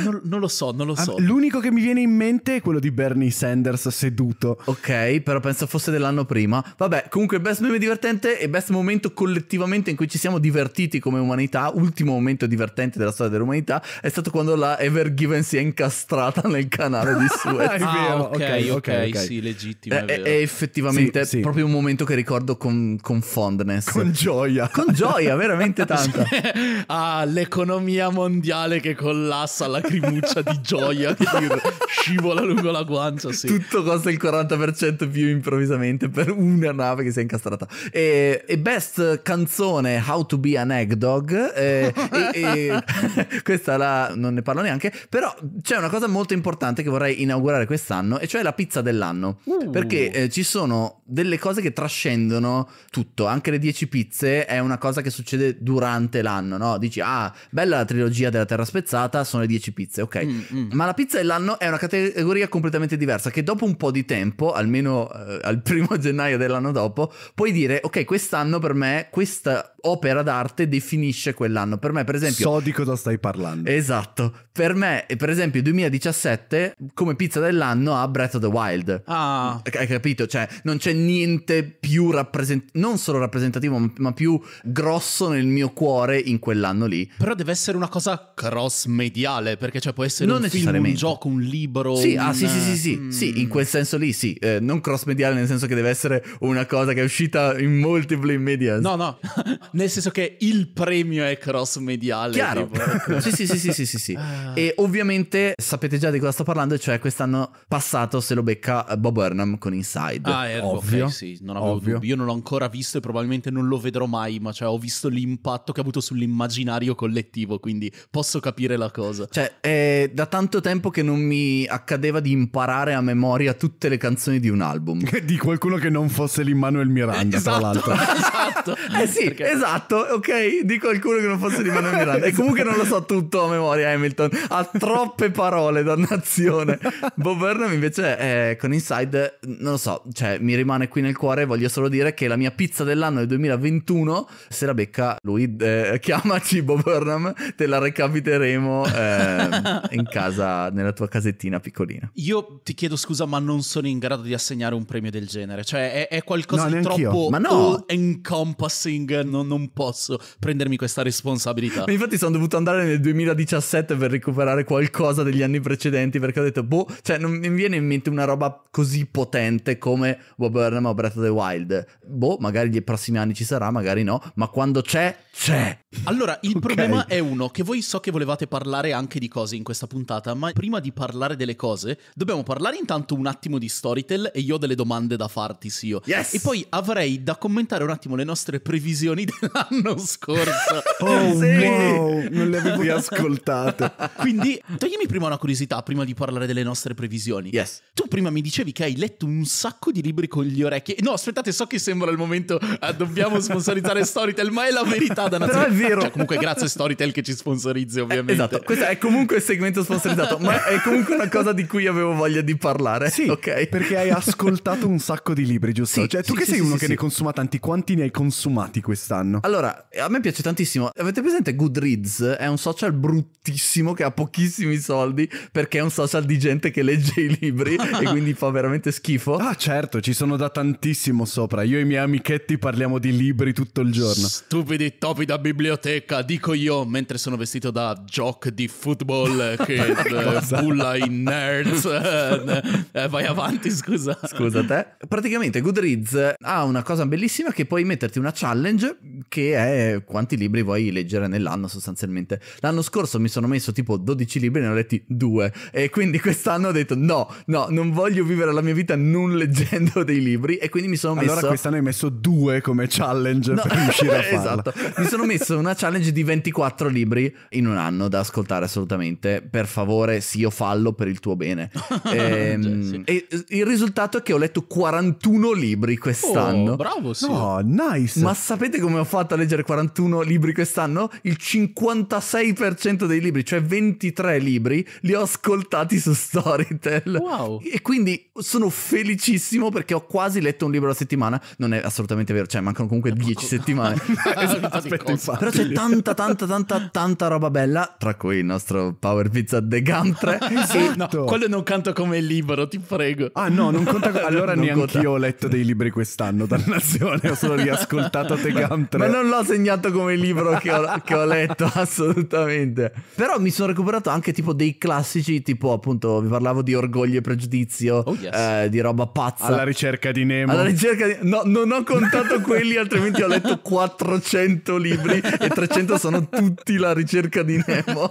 Non, non, lo so, non lo ah, so. l'unico che mi viene in mente è quello di Bernie Sanders seduto. Ok, però però penso fosse dell'anno prima. Vabbè, comunque best meme divertente e best momento collettivamente in cui ci siamo divertiti come umanità, ultimo momento divertente della storia dell'umanità, è stato quando la Ever Given si è incastrata nel canale di *laughs* Suez. ah, è ah, okay, ok, ok, Sì, legittimo. Eh, è, è, eh, è effettivamente sì, sì. proprio un momento che ricordo con, con fondness. Con gioia. Con gioia, veramente tanto. *laughs* ah, l'economia mondiale che collassa, lacrimuccia di gioia che scivola lungo la guancia, sì. Tutto costa il 40% più Dio improvvisamente per una nave che si è incastrata. E, e best canzone How to be an egg dog. Eh, e, e, *laughs* questa la, non ne parlo neanche, però c'è una cosa molto importante che vorrei inaugurare quest'anno, e cioè la pizza dell'anno. Uh. Perché eh, ci sono delle cose che trascendono tutto, anche le 10 pizze è una cosa che succede durante l'anno, no? Dici, ah, bella la trilogia della terra spezzata, sono le 10 pizze, ok. Mm, mm. Ma la pizza dell'anno è una categoria completamente diversa, che dopo un po' di tempo, almeno eh, al primo *laughs* gennaio dell'anno dopo, puoi dire, ok, quest'anno per me questa opera d'arte definisce quell'anno. Per me, per esempio... So di cosa stai parlando. Esatto. Per me, per esempio, 2017, come pizza dell'anno, ha Breath of the Wild. Ah. Hai capito? Cioè, non c'è niente più rappresentativo, non solo rappresentativo, ma più grosso nel mio cuore in quell'anno lì. Però deve essere una cosa cross mediale, perché cioè può essere non un film, un gioco, un libro. Sì, ah, un... ah, sì, sì, sì, sì. Mm. sì in quel senso lì, sì. Eh, non cross cross-mediale, nel senso che deve essere una cosa che è uscita in multiple media. No, no, *laughs* nel senso che il premio è cross-mediale. Chiaro. *laughs* sì, sì, sì, sì, sì, sì, sì. Ah. E ovviamente sapete già di cosa sto parlando, cioè quest'anno passato se lo becca Bob Burnham con Inside. Ah, ecco, ovvio. Okay, sì, non ovvio. Io non l'ho ancora visto e probabilmente non lo vedrò mai, ma cioè ho visto l'impatto che ha avuto sull'immaginario collettivo, quindi posso capire la cosa. Cioè, è da tanto tempo che non mi accadeva di imparare a memoria tutte le canzoni di un album album. *laughs* Di qualcuno che non fosse l'Immanuel Miranda, esatto, tra l'altro. *laughs* Esatto. *laughs* eh sì, Perché... esatto, ok, di qualcuno che non fosse l'Immanuel Miranda. E comunque non lo so tutto a memoria Hamilton, ha troppe parole, dannazione. Bob Burnham invece eh, con Inside, non lo so, cioè mi rimane qui nel cuore, voglio solo dire che la mia pizza dell'anno del 2021, se la becca lui, eh, chiamaci Bob Burnham, te la recapiteremo eh, in casa, nella tua casettina piccolina. Io ti chiedo scusa ma non sono in grado di assegnare un un premio del genere. Cioè, è, è qualcosa no, di troppo Ma no. encompassing. Non, non, posso prendermi questa responsabilità. Ma infatti, sono dovuto andare nel 2017 per recuperare qualcosa degli anni precedenti. Perché ho detto, boh, cioè, non mi viene in mente una roba così potente come Bob Burnham o Breath of the Wild. Boh, magari nei prossimi anni ci sarà, magari no. Ma quando c'è, c'è. Allora, il *laughs* okay. problema è uno: che voi so che volevate parlare anche di cose in questa puntata, ma prima di parlare delle cose, dobbiamo parlare intanto un attimo di Storytel e io ho delle le domande da farti, Sio. Yes! E poi avrei da commentare un attimo le nostre previsioni *laughs* dell'anno scorso. *laughs* oh sì! wow, non le avevo ascoltate. Quindi toglimi prima una curiosità, prima di parlare delle nostre previsioni. Yes. Tu prima mi dicevi che hai letto un sacco di libri con gli orecchi. No, aspettate, so che sembra il momento, eh, dobbiamo sponsorizzare Storytel, ma è la verità da Però è vero. Cioè, comunque grazie Storytel che ci sponsorizzi eh, ovviamente. esatto, questo è comunque il segmento sponsorizzato, ma è comunque una cosa di cui avevo voglia di parlare. Sì, ok. Perché hai ascoltato *laughs* ascoltato un sacco di libri, giusto? Sì, cioè, tu sì, che sei sì, uno che ne consuma tanti, quanti ne hai consumati quest'anno? Allora, a me piace tantissimo. Avete presente Goodreads? È un social bruttissimo che ha pochissimi soldi perché è un social di gente che legge i libri e quindi fa veramente schifo. Ah, certo, ci sono da tantissimo sopra. Io e i miei amichetti parliamo di libri tutto il giorno. Stupidi topi da biblioteca, dico io, mentre sono vestito da jock di football *laughs* che eh, bulla i nerds. *laughs* Eh, vai avanti, scusa. scusa scusa esatto. te. Praticamente Goodreads ha una cosa bellissima che puoi metterti una challenge che è quanti libri vuoi leggere nell'anno sostanzialmente. L'anno scorso mi sono messo tipo 12 libri e ne ho letti due e quindi quest'anno ho detto no, no, non voglio vivere la mia vita non leggendo *laughs* dei libri e quindi mi sono messo... Allora quest'anno hai messo due come challenge no. per riuscire a *laughs* farla. esatto, mi sono messo una challenge di 24 libri in un anno da ascoltare assolutamente. Per favore, sì, io fallo per il tuo bene. e, *laughs* cioè, sì. Ehm, e il risultato è che che ho letto 41 libri quest'anno. Oh, bravo, sì. No, nice. Ma sapete come ho fatto a leggere 41 libri quest'anno? Il 56% dei libri, cioè 23 libri, li ho ascoltati su Storytel. Wow. E quindi sono felicissimo perché ho quasi letto un libro a settimana. Non è assolutamente vero, cioè mancano comunque 10 eh, settimane. *laughs* aspetta, *laughs* esatto, infatti. Però c'è tanta, tanta, tanta, tanta roba bella, tra cui il nostro Power Pizza The Gum 3. esatto. No, certo. quello non canta come libro, ti prego. Ah no, non conta allora io ho letto dei libri quest'anno, dannazione, ho solo riascoltato The *laughs* Gum 3. Ma non l'ho segnato come libro che ho, che ho letto, *laughs* assolutamente. Però mi sono recuperato anche tipo dei classici, tipo appunto vi parlavo di Orgoglio e Pregiudizio, oh, yes. eh, di roba pazza. Alla ricerca di Nemo. Alla ricerca di... No, non ho contato *laughs* quelli, altrimenti ho letto 400 libri e 300 sono tutti La ricerca di Nemo.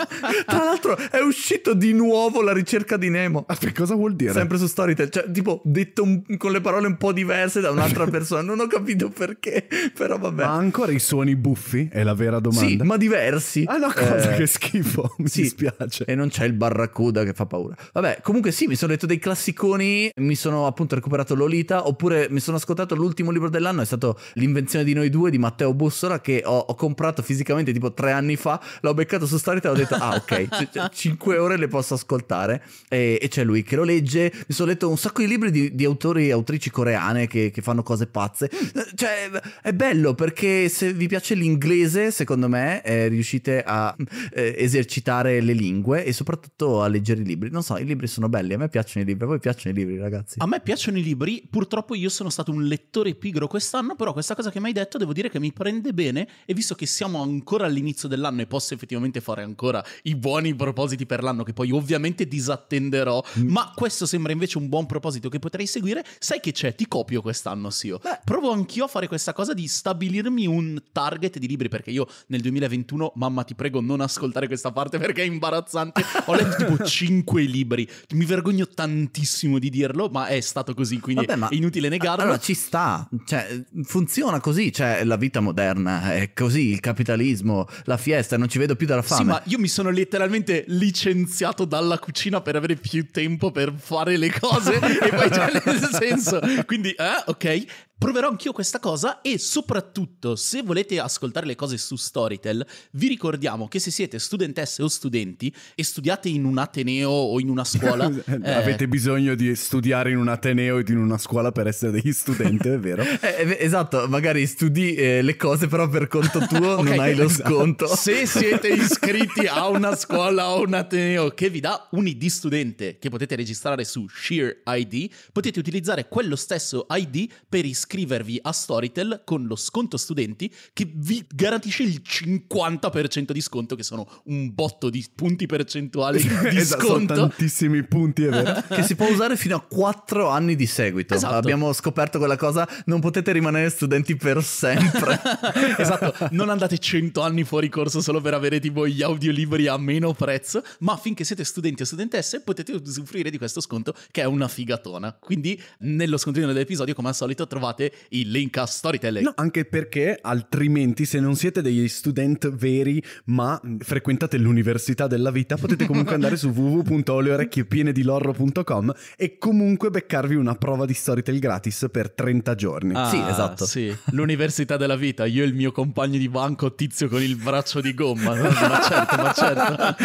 Tra l'altro è uscito di nuovo La ricerca di Nemo. Ma ah, che cosa vuol dire? Sempre su Storytel, cioè tipo detto scritto un, con le parole un po' diverse da un'altra *laughs* persona, non ho capito perché, però vabbè. Ma ancora i suoni buffi? È la vera domanda. Sì, ma diversi. Ah, no, cosa eh, che schifo, mi sì, dispiace. E non c'è il barracuda che fa paura. Vabbè, comunque sì, mi sono detto dei classiconi, mi sono appunto recuperato Lolita, oppure mi sono ascoltato l'ultimo libro dell'anno, è stato L'invenzione di noi due di Matteo Bussola che ho, ho comprato fisicamente tipo tre anni fa, l'ho beccato su Starita e ho detto, ah ok, *laughs* cinque ore le posso ascoltare. E, e c'è lui che lo legge, mi sono letto un sacco di libri di, di autori e autrici coreane che, che, fanno cose pazze. Eh, cioè, è bello perché se vi piace l'inglese, secondo me, eh, riuscite a eh, esercitare le lingue e soprattutto a leggere i libri. Non so, i libri sono belli, a me piacciono i libri, a voi piacciono i libri, ragazzi. A me piacciono i libri, purtroppo io sono stato un lettore pigro quest'anno, però questa cosa che mi hai detto devo dire che mi prende bene e visto che siamo ancora all'inizio dell'anno e posso effettivamente fare ancora i buoni propositi per l'anno che poi ovviamente disattenderò, mm. ma questo sembra invece un buon proposito che potrei seguire seguire, sai che c'è, ti copio quest'anno, sì. Provo anch'io a fare questa cosa di stabilirmi un target di libri, perché io nel 2021, mamma ti prego, non ascoltare questa parte perché è imbarazzante. Ho letto tipo 5 *laughs* libri, mi vergogno tantissimo di dirlo, ma è stato così, quindi Vabbè, ma... è inutile negarlo. Allora ci sta, cioè, funziona così, cioè, la vita moderna è così, il capitalismo, la fiesta, non ci vedo più dalla fame. Sì, ma io mi sono letteralmente licenziato dalla cucina per avere più tempo per fare le cose *laughs* e poi c'è le nel senso, quindi, ah, ok, Proverò anch'io questa cosa e soprattutto se volete ascoltare le cose su Storytel, vi ricordiamo che se siete studentesse o studenti e studiate in un ateneo o in una scuola... *laughs* Eh, eh... Avete bisogno di studiare in un ateneo ed in una scuola per essere degli studenti, è vero? *laughs* eh, eh esatto, magari studi eh, le cose però per conto *laughs* tuo okay, non hai lo esatto. sconto. Se siete iscritti a una scuola o un ateneo che vi dà un ID studente che potete registrare su Sheer ID, potete utilizzare quello stesso ID per iscrivervi iscrivervi a Storytel con lo sconto studenti che vi garantisce il 50% di sconto, che sono un botto di punti percentuali *laughs* esatto, di esatto, sconto. Sono tantissimi punti, è vero. *laughs* che si può usare fino a 4 anni di seguito. Esatto. Abbiamo scoperto quella cosa, non potete rimanere studenti per sempre. *laughs* esatto, non andate 100 anni fuori corso solo per avere tipo gli audiolibri a meno prezzo, ma finché siete studenti o studentesse potete usufruire di questo sconto che è una figatona. Quindi nello scontrino dell'episodio, come al solito, trovate trovate il link a Storytel. No, anche perché altrimenti se non siete degli student veri ma frequentate l'università della vita potete comunque andare su *laughs* www.oleorecchiepienedilorro.com e comunque beccarvi una prova di Storytel gratis per 30 giorni. Ah, sì, esatto. Sì. *laughs* L'università della vita, io e il mio compagno di banco tizio con il braccio di gomma. *laughs* ma certo, ma certo.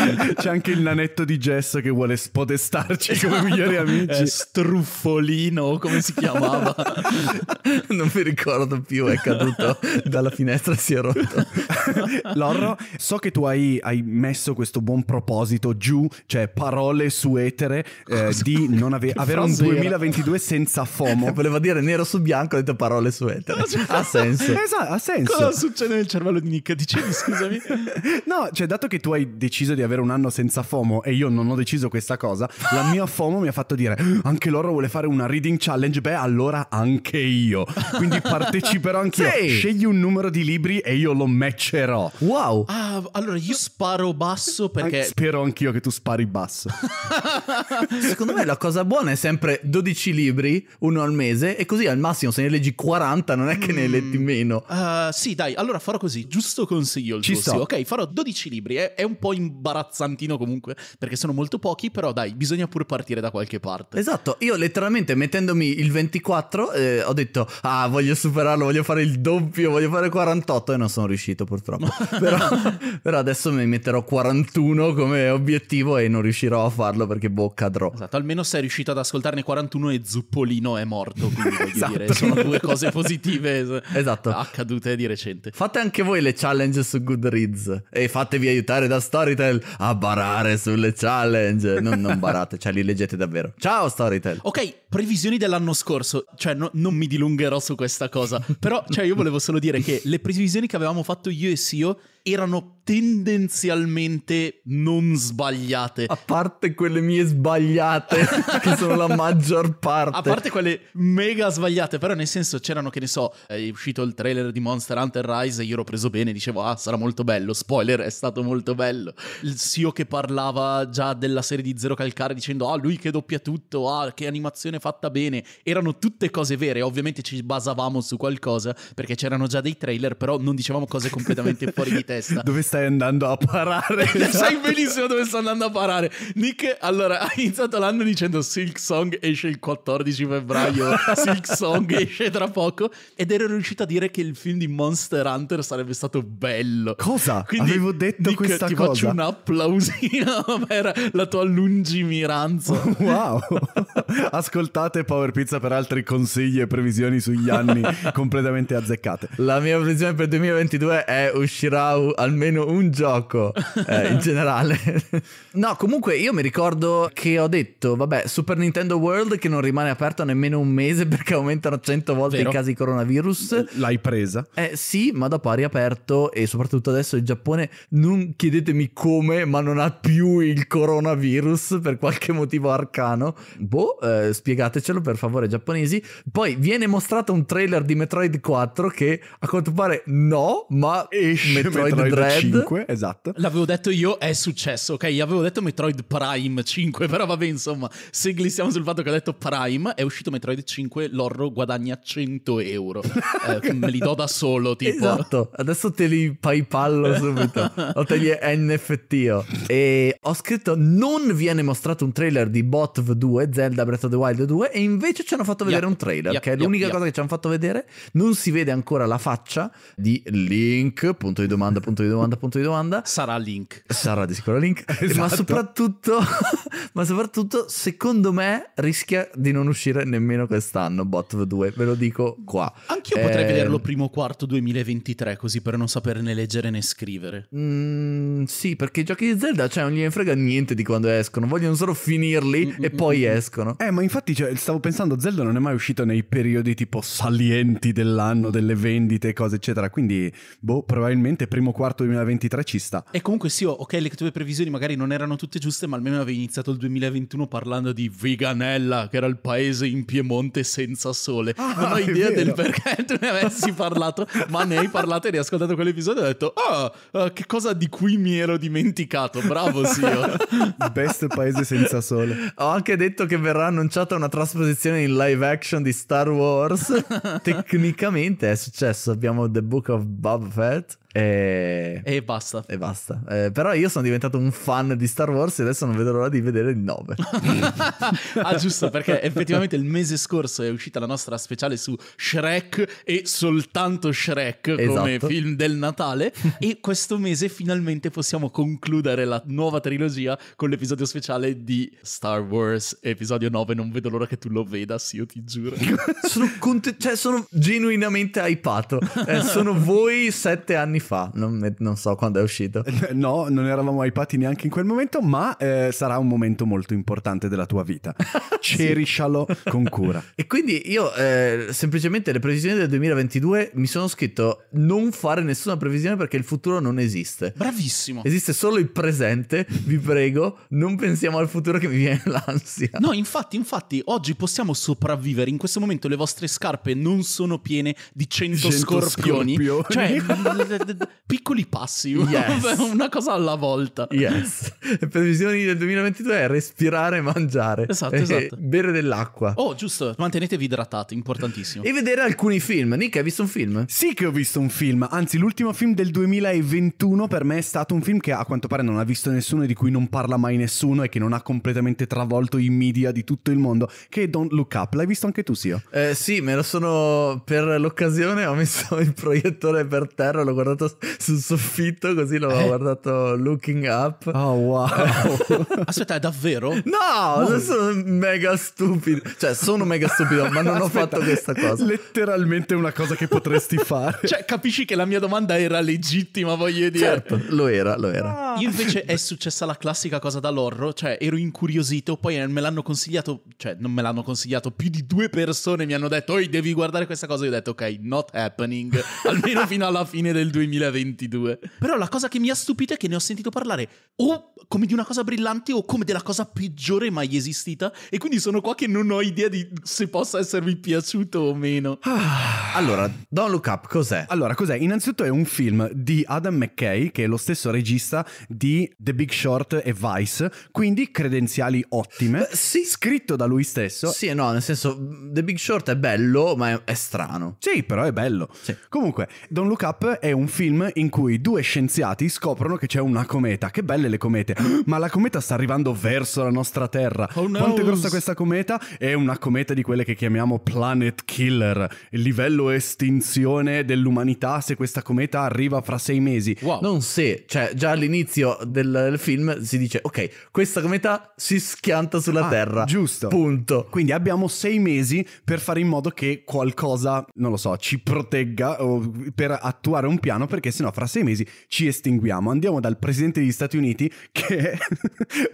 C'è anche il nanetto di Jess che vuole spodestarci come esatto. migliori amici. Eh, struffolino, come si chiamava? *laughs* non mi ricordo più, è caduto *laughs* dalla finestra, si è rotto. Lorro, *laughs* so che tu hai, hai, messo questo buon proposito giù, cioè parole su etere eh, di non ave avere un 2022 senza FOMO. Voleva dire nero su bianco, ho detto parole su etere. ha senso. Esatto, ha senso. Cosa succede nel cervello di Nick? Dicevi, scusami. no, cioè dato che tu hai deciso di avere un anno senza FOMO e io non ho deciso questa cosa, la mia FOMO mi ha fatto dire anche Lorro vuole fare una reading challenge, beh allora anche io io, quindi *laughs* parteciperò anch'io. Sì. Scegli un numero di libri e io lo matcherò. Wow! Ah, allora io sparo basso perché... Ah, spero anch'io che tu spari basso. *laughs* Secondo me la cosa buona è sempre 12 libri, uno al mese, e così al massimo se ne leggi 40 non è che mm. ne letti meno. Uh, sì, dai, allora farò così, giusto consiglio il Ci tuo, Sì. Ok, farò 12 libri, è, è un po' imbarazzantino comunque, perché sono molto pochi, però dai, bisogna pur partire da qualche parte. Esatto, io letteralmente mettendomi il 24 eh, ho detto detto, ah, voglio superarlo, voglio fare il doppio, voglio fare 48 e non sono riuscito purtroppo. *laughs* però, però, adesso mi metterò 41 come obiettivo e non riuscirò a farlo perché boh, cadrò. Esatto, almeno sei riuscito ad ascoltarne 41 e Zuppolino è morto, quindi voglio dire, esatto. sono due cose positive esatto. accadute di recente. Fate anche voi le challenge su Goodreads e fatevi aiutare da Storytel a barare sulle challenge. Non, non barate, cioè li leggete davvero. Ciao Storytel! Ok, previsioni dell'anno scorso, cioè no, non mi dilungo dilungherò su questa cosa, però cioè, io volevo solo dire che le previsioni che avevamo fatto io e Sio erano tendenzialmente non sbagliate. A parte quelle mie sbagliate, *laughs* che sono la maggior parte. A parte quelle mega sbagliate, però nel senso c'erano, che ne so, è uscito il trailer di Monster Hunter Rise e io l'ho preso bene, dicevo, ah, sarà molto bello. Spoiler, è stato molto bello. Il CEO che parlava già della serie di Zero Calcare dicendo, ah, lui che doppia tutto, ah, che animazione fatta bene. Erano tutte cose vere, ovviamente ci basavamo su qualcosa, perché c'erano già dei trailer, però non dicevamo cose completamente *laughs* fuori di testa testa. Dove stai andando a parare? *laughs* Sai esatto. benissimo dove sto andando a parare. Nick, allora, ha iniziato l'anno dicendo Silk Song esce il 14 febbraio, *laughs* Silk Song esce tra poco, ed ero riuscito a dire che il film di Monster Hunter sarebbe stato bello. Cosa? Quindi, Avevo detto Nick, questa ti cosa. Ti faccio un applausino *laughs* per la tua lungimiranza. Wow! Ascoltate Power Pizza per altri consigli e previsioni sugli anni completamente azzeccate. La mia previsione per 2022 è uscirà almeno un gioco *laughs* eh, in generale. *laughs* no, comunque io mi ricordo che ho detto, vabbè, Super Nintendo World che non rimane aperto nemmeno un mese *laughs* perché aumentano 100 volte Vero. i casi coronavirus. Eh, l'hai presa? Eh sì, ma dopo ha riaperto e soprattutto adesso il Giappone, non chiedetemi come, ma non ha più il coronavirus per qualche motivo arcano. Boh, eh, spiegatecelo per favore giapponesi. Poi viene mostrato un trailer di Metroid 4 che a quanto pare no, ma Metroid, Metroid Metroid Dread. 5, esatto. L'avevo detto io, è successo, ok? Avevo detto Metroid Prime 5, *laughs* però vabbè, insomma, se glissiamo sul fatto che ho detto Prime, è uscito Metroid 5, l'orro guadagna 100 euro. *laughs* eh, me li do da solo, tipo. Esatto, adesso te li paypallo subito, *laughs* o te li nft oh. E ho scritto, non viene mostrato un trailer di Botv 2, Zelda Breath of the Wild 2, e invece ci hanno fatto vedere yep. un trailer, yep. che è l'unica yep. cosa che ci hanno fatto vedere. Non si vede ancora la faccia di Link, punto di domanda domanda, punto di domanda, punto di domanda. Sarà link. Sarà di sicuro link. *laughs* Esatto. Ma, soprattutto, *laughs* ma soprattutto, secondo me, rischia di non uscire nemmeno quest'anno Bot 2, ve lo dico qua. Anch'io eh... potrei vederlo primo quarto 2023, così per non saperne leggere né scrivere. Mm, sì, perché i giochi di Zelda, cioè, non gliene frega niente di quando escono, vogliono solo finirli mm, mm e poi mm, mm. escono. Eh, ma infatti, cioè, stavo pensando, Zelda non è mai uscito nei periodi tipo salienti dell'anno, delle vendite, cose eccetera, quindi, boh, probabilmente prima primo quarto 2023 ci sta. E comunque sì, ok, le tue previsioni magari non erano tutte giuste, ma almeno avevi iniziato il 2021 parlando di Viganella, che era il paese in Piemonte senza sole. Ah, non ho idea vero. del perché *laughs* tu ne avessi parlato, ma ne hai parlato e riascoltato quell'episodio e ho detto, ah, oh, che cosa di cui mi ero dimenticato, bravo Sio. *laughs* Best paese senza sole. Ho anche detto che verrà annunciata una trasposizione in live action di Star Wars. *laughs* Tecnicamente è successo, abbiamo The Book of Bob Fett e, e basta. E basta. Eh, però io sono diventato un fan di Star Wars e adesso non vedo l'ora di vedere il 9. *laughs* ah, giusto, perché *laughs* effettivamente il mese scorso è uscita la nostra speciale su Shrek e soltanto Shrek esatto. come film del Natale. e questo mese finalmente possiamo concludere la nuova trilogia con l'episodio speciale di Star Wars, episodio 9. Non vedo l'ora che tu lo vedassi, io ti giuro. *laughs* sono, cont- cioè, sono genuinamente hypato. Eh, sono voi sette anni fa fa, non, non so quando è uscito. *laughs* No, non eravamo ai iPati neanche in quel momento, ma eh, sarà un momento molto importante della tua vita. Ceriscialo *laughs* sì. con cura. *laughs* E quindi io eh, semplicemente le previsioni del 2022 mi sono scritto non fare nessuna previsione perché il futuro non esiste. Bravissimo. Esiste solo il presente, vi prego, non pensiamo al futuro che mi viene l'ansia. No, infatti, infatti, oggi possiamo sopravvivere. In questo momento le vostre scarpe non sono piene di 100, 100 scorpioni. scorpioni. Cioè, piccoli passi, yes. *laughs* una cosa alla volta. Yes. Le *laughs* previsioni del 2022 è respirare e mangiare. Esatto, eh, esatto. bere dell'acqua. Oh, giusto, mantenetevi idratati, importantissimo. E vedere alcuni film. Nick, hai visto un film? Sì che ho visto un film, anzi l'ultimo film del 2021 per me è stato un film che a quanto pare non ha visto nessuno e di cui non parla mai nessuno e che non ha completamente travolto i media di tutto il mondo, che è Don't Look Up. L'hai visto anche tu, Sio? Eh, sì, me lo sono... per l'occasione ho messo il proiettore per terra, l'ho guardato sdraiato sul soffitto così l'ho eh? guardato looking up. Oh wow. *laughs* Aspetta, è davvero? No, no, sono mega stupido. Cioè, sono mega stupido, ma non Aspetta, ho fatto questa cosa. Letteralmente una cosa che potresti fare. Cioè, capisci che la mia domanda era legittima, voglio dire. Certo, lo era, lo era. Ah. Io invece è successa la classica cosa da dall'orro, cioè ero incuriosito, poi me l'hanno consigliato, cioè non me l'hanno consigliato, più di due persone mi hanno detto "Oi, devi guardare questa cosa". Io ho detto "Ok, not happening", *laughs* almeno fino alla fine del 2000 2022. Però la cosa che mi ha stupito è che ne ho sentito parlare o come di una cosa brillante o come della cosa peggiore mai esistita e quindi sono qua che non ho idea di se possa esservi piaciuto o meno. Ah. allora, Don't Look Up cos'è? Allora, cos'è? Innanzitutto è un film di Adam McKay, che è lo stesso regista di The Big Short e Vice, quindi credenziali ottime. Beh, sì. Scritto da lui stesso. Sì, no, nel senso, The Big Short è bello, ma è, è strano. Sì, però è bello. Sì. Comunque, Don't Look Up è un film film in cui due scienziati scoprono che c'è una cometa. Che belle le comete! *gasps* Ma la cometa sta arrivando verso la nostra Terra. Quanto è grossa questa cometa? È una cometa di quelle che chiamiamo Planet Killer. Il livello estinzione dell'umanità se questa cometa arriva fra sei mesi. Wow. Non se, cioè già all'inizio del, del, film si dice ok, questa cometa si schianta sulla ah, Terra. Giusto. Punto. Quindi abbiamo sei mesi per fare in modo che qualcosa, non lo so, ci protegga o per attuare un piano italiano perché sennò fra sei mesi ci estinguiamo. Andiamo dal presidente degli Stati Uniti che è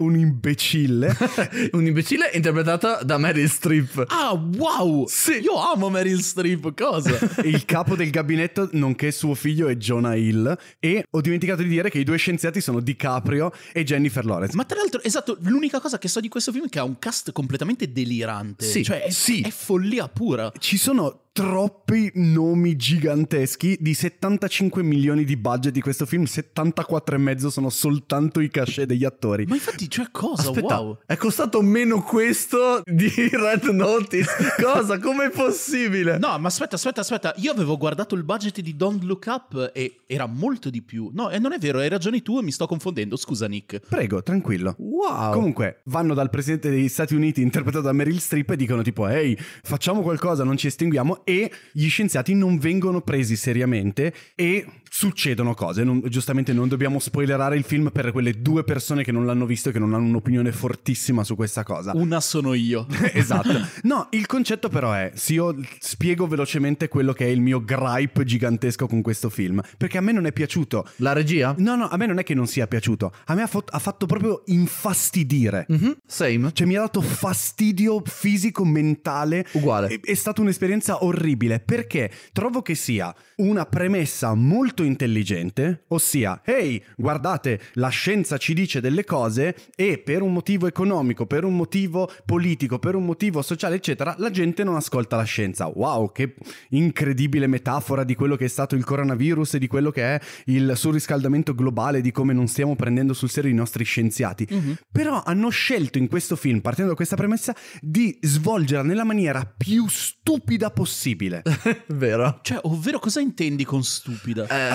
*laughs* un imbecille. *laughs* un imbecille interpretato da Meryl Streep. Ah, wow! Sì. Io amo Meryl Streep, cosa? *laughs* Il capo del gabinetto, nonché suo figlio, è Jonah Hill. E ho dimenticato di dire che i due scienziati sono DiCaprio e Jennifer Lawrence. Ma tra l'altro, esatto, l'unica cosa che so di questo film è che ha un cast completamente delirante. Sì, cioè è, sì. è follia pura. Ci sono troppi nomi giganteschi di 75 milioni di budget di questo film 74 e mezzo sono soltanto i cachet degli attori ma infatti cioè cosa Aspetta, wow è costato meno questo di Red Notice cosa com'è possibile no ma aspetta aspetta aspetta io avevo guardato il budget di Don't Look Up e era molto di più no e eh, non è vero hai ragione tu e mi sto confondendo scusa Nick prego tranquillo wow comunque vanno dal presidente degli Stati Uniti interpretato da Meryl Streep e dicono tipo ehi facciamo qualcosa non ci estinguiamo e gli scienziati non vengono presi seriamente e succedono cose. Non, giustamente non dobbiamo spoilerare il film per quelle due persone che non l'hanno visto e che non hanno un'opinione fortissima su questa cosa. Una sono io. *laughs* esatto. No, il concetto però è, se io spiego velocemente quello che è il mio gripe gigantesco con questo film, perché a me non è piaciuto. La regia? No, no, a me non è che non sia piaciuto, a me ha, fo- ha fatto proprio infastidire. Mm-hmm. Same. Cioè mi ha dato fastidio fisico, mentale. Uguale. È, è stata un'esperienza orribile, perché trovo che sia una premessa molto molto intelligente, ossia, ehi, guardate, la scienza ci dice delle cose e per un motivo economico, per un motivo politico, per un motivo sociale, eccetera, la gente non ascolta la scienza. Wow, che incredibile metafora di quello che è stato il coronavirus e di quello che è il surriscaldamento globale, di come non stiamo prendendo sul serio i nostri scienziati. Mm-hmm. Però hanno scelto in questo film, partendo da questa premessa, di svolgerla nella maniera più stupida possibile. *laughs* Vero. Cioè, ovvero cosa intendi con stupida? Eh,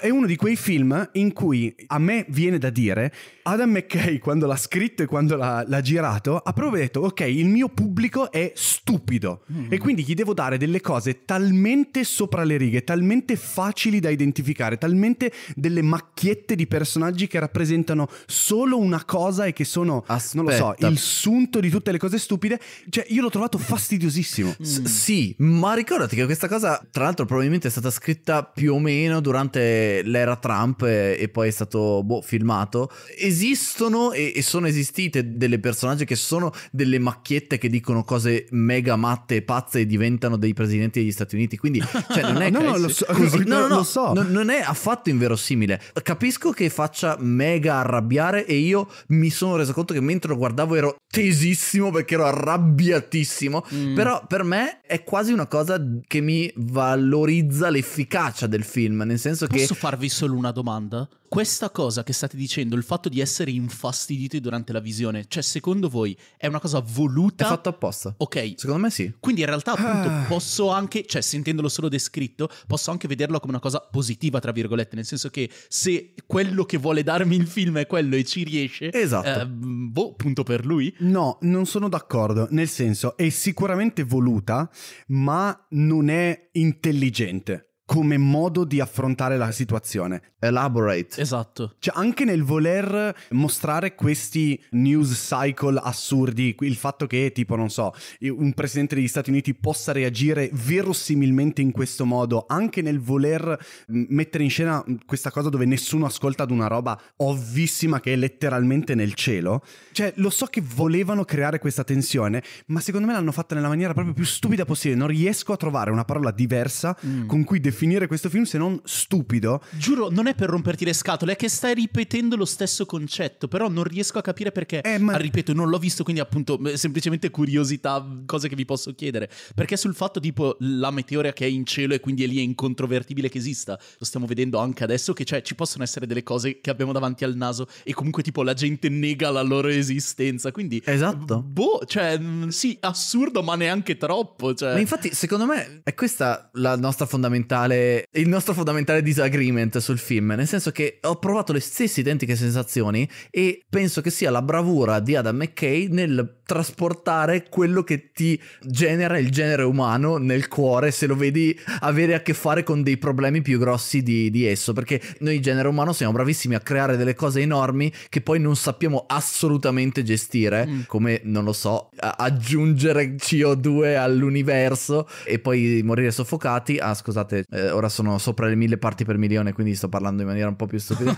è, uno di quei film in cui a me viene da dire Adam McKay, quando l'ha scritto e quando l'ha, l'ha girato, ha proprio detto: Ok, il mio pubblico è stupido. Mm. E quindi gli devo dare delle cose talmente sopra le righe, talmente facili da identificare, talmente delle macchiette di personaggi che rappresentano solo una cosa e che sono, Aspetta. non lo so, il sunto di tutte le cose stupide. Cioè, io l'ho trovato fastidiosissimo. Mm. S- sì, ma ricordati che questa cosa, tra l'altro, probabilmente è stata scritta più o meno durante l'era Trump e, e poi è stato boh, filmato. Es- esistono e, e, sono esistite delle personaggi che sono delle macchiette che dicono cose mega matte e pazze e diventano dei presidenti degli Stati Uniti. Quindi, cioè, non è *laughs* no, no, lo so, così, *laughs* no, no, no, lo so. No, non è affatto inverosimile. Capisco che faccia mega arrabbiare e io mi sono reso conto che mentre lo guardavo ero tesissimo perché ero arrabbiatissimo. Mm. Però per me è quasi una cosa che mi valorizza l'efficacia del film. Nel senso Posso che. Posso farvi solo una domanda? Questa cosa che state dicendo, il fatto di essere essere infastiditi durante la visione. Cioè, secondo voi è una cosa voluta? È fatto apposta. Ok. Secondo me sì. Quindi in realtà appunto ah. posso anche, cioè sentendolo solo descritto, posso anche vederlo come una cosa positiva, tra virgolette, nel senso che se quello che vuole darmi il film è quello e ci riesce, esatto. Eh, boh, punto per lui. No, non sono d'accordo, nel senso è sicuramente voluta, ma non è intelligente come modo di affrontare la situazione. Elaborate. Esatto. Cioè, anche nel voler mostrare questi news cycle assurdi, il fatto che, tipo, non so, un presidente degli Stati Uniti possa reagire verosimilmente in questo modo, anche nel voler mettere in scena questa cosa dove nessuno ascolta ad una roba ovvissima che è letteralmente nel cielo. Cioè, lo so che volevano creare questa tensione, ma secondo me l'hanno fatta nella maniera proprio più stupida possibile. Non riesco a trovare una parola diversa mm. con cui definire finire questo film se non stupido. Giuro, non è per romperti le scatole, è che stai ripetendo lo stesso concetto, però non riesco a capire perché. Eh, ma... Ah, ripeto, non l'ho visto, quindi appunto semplicemente curiosità, cose che vi posso chiedere. Perché sul fatto tipo la meteora che è in cielo e quindi è lì è incontrovertibile che esista, lo stiamo vedendo anche adesso che cioè, ci possono essere delle cose che abbiamo davanti al naso e comunque tipo la gente nega la loro esistenza, quindi... Esatto. Boh, cioè mm, sì, assurdo ma neanche troppo. Cioè... Ma infatti secondo me è questa la nostra fondamentale fondamentale, il nostro fondamentale disagreement sul film, nel senso che ho provato le stesse identiche sensazioni e penso che sia la bravura di Adam McKay nel trasportare quello che ti genera il genere umano nel cuore se lo vedi avere a che fare con dei problemi più grossi di, di esso perché noi genere umano siamo bravissimi a creare delle cose enormi che poi non sappiamo assolutamente gestire mm. come non lo so aggiungere CO2 all'universo e poi morire soffocati ah scusate eh, ora sono sopra le mille parti per milione quindi sto parlando in maniera un po' più stupida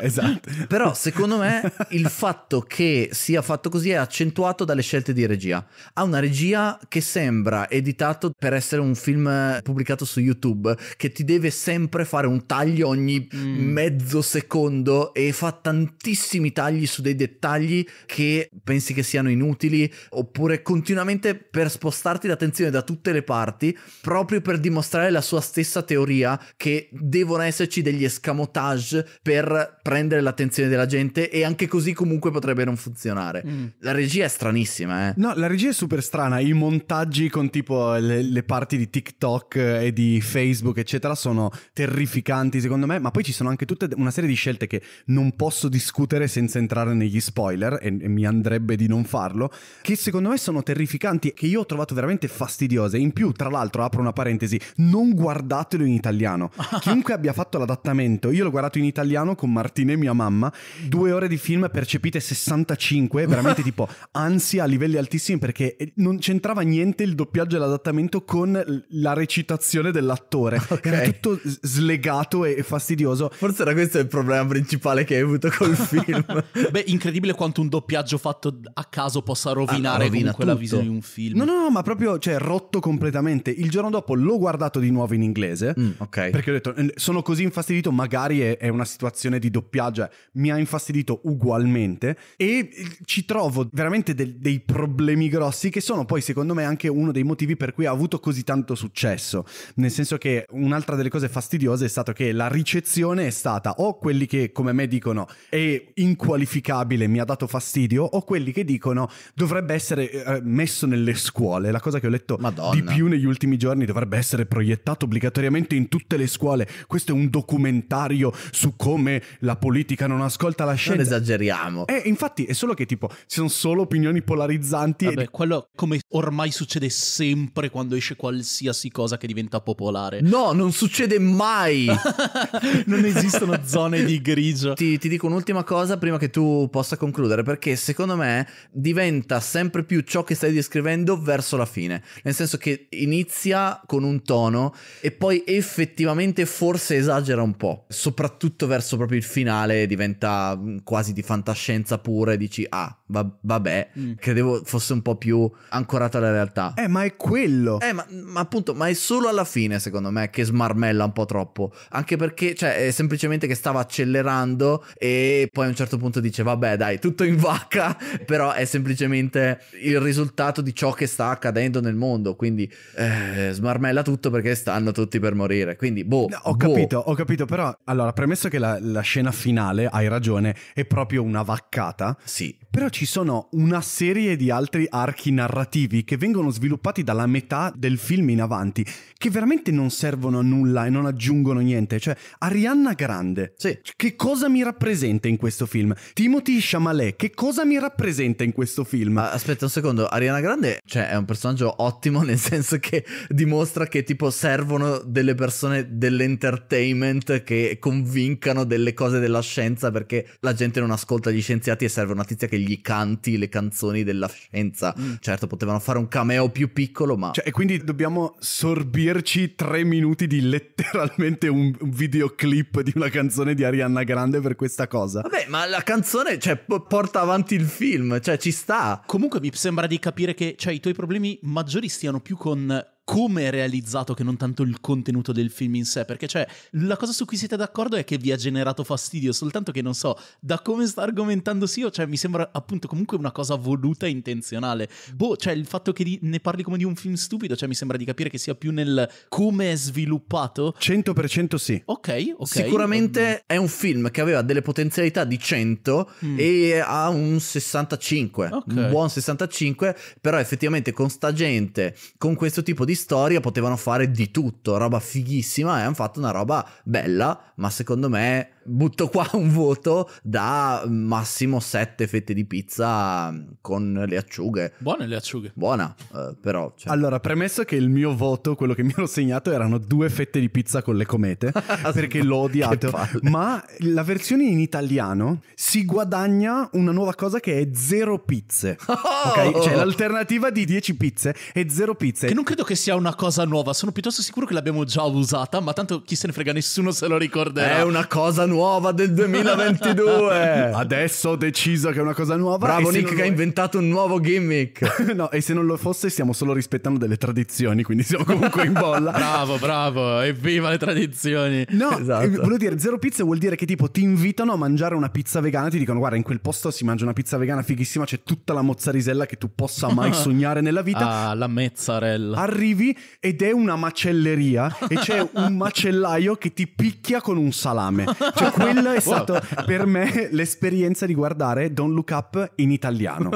*laughs* esatto però secondo me il fatto che sia fatto così è accentuato dalle scelte di regia. Ha una regia che sembra editato per essere un film eh, pubblicato su YouTube, che ti deve sempre fare un taglio ogni mm. mezzo secondo e fa tantissimi tagli su dei dettagli che pensi che siano inutili, oppure continuamente per spostarti l'attenzione da tutte le parti, proprio per dimostrare la sua stessa teoria che devono esserci degli escamotage per prendere l'attenzione della gente e anche così comunque potrebbe non funzionare. Mm. La regia è stranissima stranissima, eh. No, la regia è super strana. I montaggi con tipo le, le, parti di TikTok e di Facebook, eccetera, sono terrificanti, secondo me. Ma poi ci sono anche tutta una serie di scelte che non posso discutere senza entrare negli spoiler, e, e mi andrebbe di non farlo, che secondo me sono terrificanti, che io ho trovato veramente fastidiose. In più, tra l'altro, apro una parentesi, non guardatelo in italiano. *laughs* Chiunque abbia fatto l'adattamento, io l'ho guardato in italiano con Martina e mia mamma, due ore di film percepite 65, veramente *laughs* tipo ansia sia a livelli altissimi perché eh, non c'entrava niente il doppiaggio e l'adattamento con la recitazione dell'attore. *laughs* Okay. Era tutto slegato e fastidioso. Forse era questo il problema principale che hai avuto col *laughs* film. Beh, incredibile quanto un doppiaggio fatto a caso possa rovinare ah, rovina comunque visione di un film. No, no, no, ma proprio, cioè, rotto completamente. Il giorno dopo l'ho guardato di nuovo in inglese. Mm, ok. Perché ho detto, sono così infastidito, magari è, è una situazione di doppiaggio. Cioè, mi ha infastidito ugualmente. E ci trovo veramente del, dei problemi grossi che sono poi secondo me anche uno dei motivi per cui ha avuto così tanto successo. Nel senso che un'altra delle cose fastidiose è stato che la ricezione è stata o quelli che come me dicono è inqualificabile, mi ha dato fastidio, o quelli che dicono dovrebbe essere eh, eh, messo nelle scuole. La cosa che ho letto Madonna. di più negli ultimi giorni dovrebbe essere proiettato obbligatoriamente in tutte le scuole. Questo è un documentario su come la politica non ascolta la scienza. Non esageriamo. E eh, infatti è solo che tipo ci sono solo opinioni polarizzanti. Vabbè, e... quello come ormai succede sempre quando esce qualsiasi cosa che diventa popolare. No, non succede mai! *laughs* non esistono zone di grigio. Ti, ti dico un'ultima cosa prima che tu possa concludere, perché secondo me diventa sempre più ciò che stai descrivendo verso la fine. Nel senso che inizia con un tono e poi effettivamente forse esagera un po', soprattutto verso proprio il finale diventa mm, quasi di fantascienza pura e dici ah va- vabbè, mm. credevo fosse un po' più ancorato alla realtà. Eh, ma è quello. Eh, ma, ma, appunto, ma è solo alla fine, secondo me, che smarmella un po' troppo. Anche perché, cioè, è semplicemente che stava accelerando e poi a un certo punto dice, vabbè, dai, tutto in vacca, *laughs* però è semplicemente il risultato di ciò che sta accadendo nel mondo. Quindi eh, smarmella tutto perché stanno tutti per morire. Quindi, boh. No, ho boh. capito, ho capito, però, allora, premesso che la, la scena finale, hai ragione, è proprio una vaccata. Sì. Però ci ci sono una serie di altri archi narrativi che vengono sviluppati dalla metà del film in avanti, che veramente non servono a nulla e non aggiungono niente. Cioè, Arianna Grande, sì. che cosa mi rappresenta in questo film? Timothy Chamalet, che cosa mi rappresenta in questo film? Ah, aspetta un secondo, Arianna Grande cioè, è un personaggio ottimo *laughs* nel senso che dimostra che tipo servono delle persone dell'entertainment che convincano delle cose della scienza perché la gente non ascolta gli scienziati e serve una tizia che gli canti le canzoni della scienza. Mm. Certo, potevano fare un cameo più piccolo, ma... Cioè, e quindi dobbiamo sorbirci tre minuti di letteralmente un videoclip di una canzone di Arianna Grande per questa cosa. Vabbè, ma la canzone, cioè, porta avanti il film, cioè, ci sta. Comunque mi sembra di capire che, cioè, i tuoi problemi maggiori stiano più con come è realizzato che non tanto il contenuto del film in sé, perché cioè la cosa su cui siete d'accordo è che vi ha generato fastidio, soltanto che non so, da come sta argomentando sì, cioè mi sembra appunto comunque una cosa voluta e intenzionale. Boh, cioè il fatto che ne parli come di un film stupido, cioè mi sembra di capire che sia più nel come è sviluppato. 100% sì. Ok, ok. Sicuramente um... è un film che aveva delle potenzialità di 100 mm. e ha un 65, okay. un buon 65, però effettivamente con sta gente, con questo tipo di storia potevano fare di tutto, roba fighissima e hanno fatto una roba bella, ma secondo me butto qua un voto da massimo 7 fette di pizza con le acciughe. Buone le acciughe. Buona, eh, però. Cioè... Allora, premesso che il mio voto, quello che mi ero segnato, erano due fette di pizza con le comete, *laughs* perché l'ho odiato. Ma la versione in italiano si guadagna una nuova cosa che è zero pizze. *laughs* ok? Cioè l'alternativa di 10 pizze è zero pizze. Che non credo che sia una cosa nuova, sono piuttosto sicuro che l'abbiamo già usata, ma tanto chi se ne frega nessuno se lo ricorderà. È una cosa nuova del 2022. *laughs* Adesso ho deciso che è una cosa nuova. Bravo Nick che lo... ha inventato un nuovo gimmick. *laughs* no, e se non lo fosse stiamo solo rispettando delle tradizioni, quindi siamo comunque in bolla. *laughs* bravo, bravo, evviva le tradizioni. No, esatto. Eh, volevo dire, zero pizza vuol dire che tipo ti invitano a mangiare una pizza vegana, ti dicono guarda in quel posto si mangia una pizza vegana fighissima, c'è tutta la mozzarella che tu possa mai sognare nella vita. Ah, la mezzarella. Arrivi ed è una macelleria e c'è un macellaio che ti picchia con un salame. Cioè, *laughs* quello è stato wow. per me l'esperienza di guardare Don't Look Up in italiano.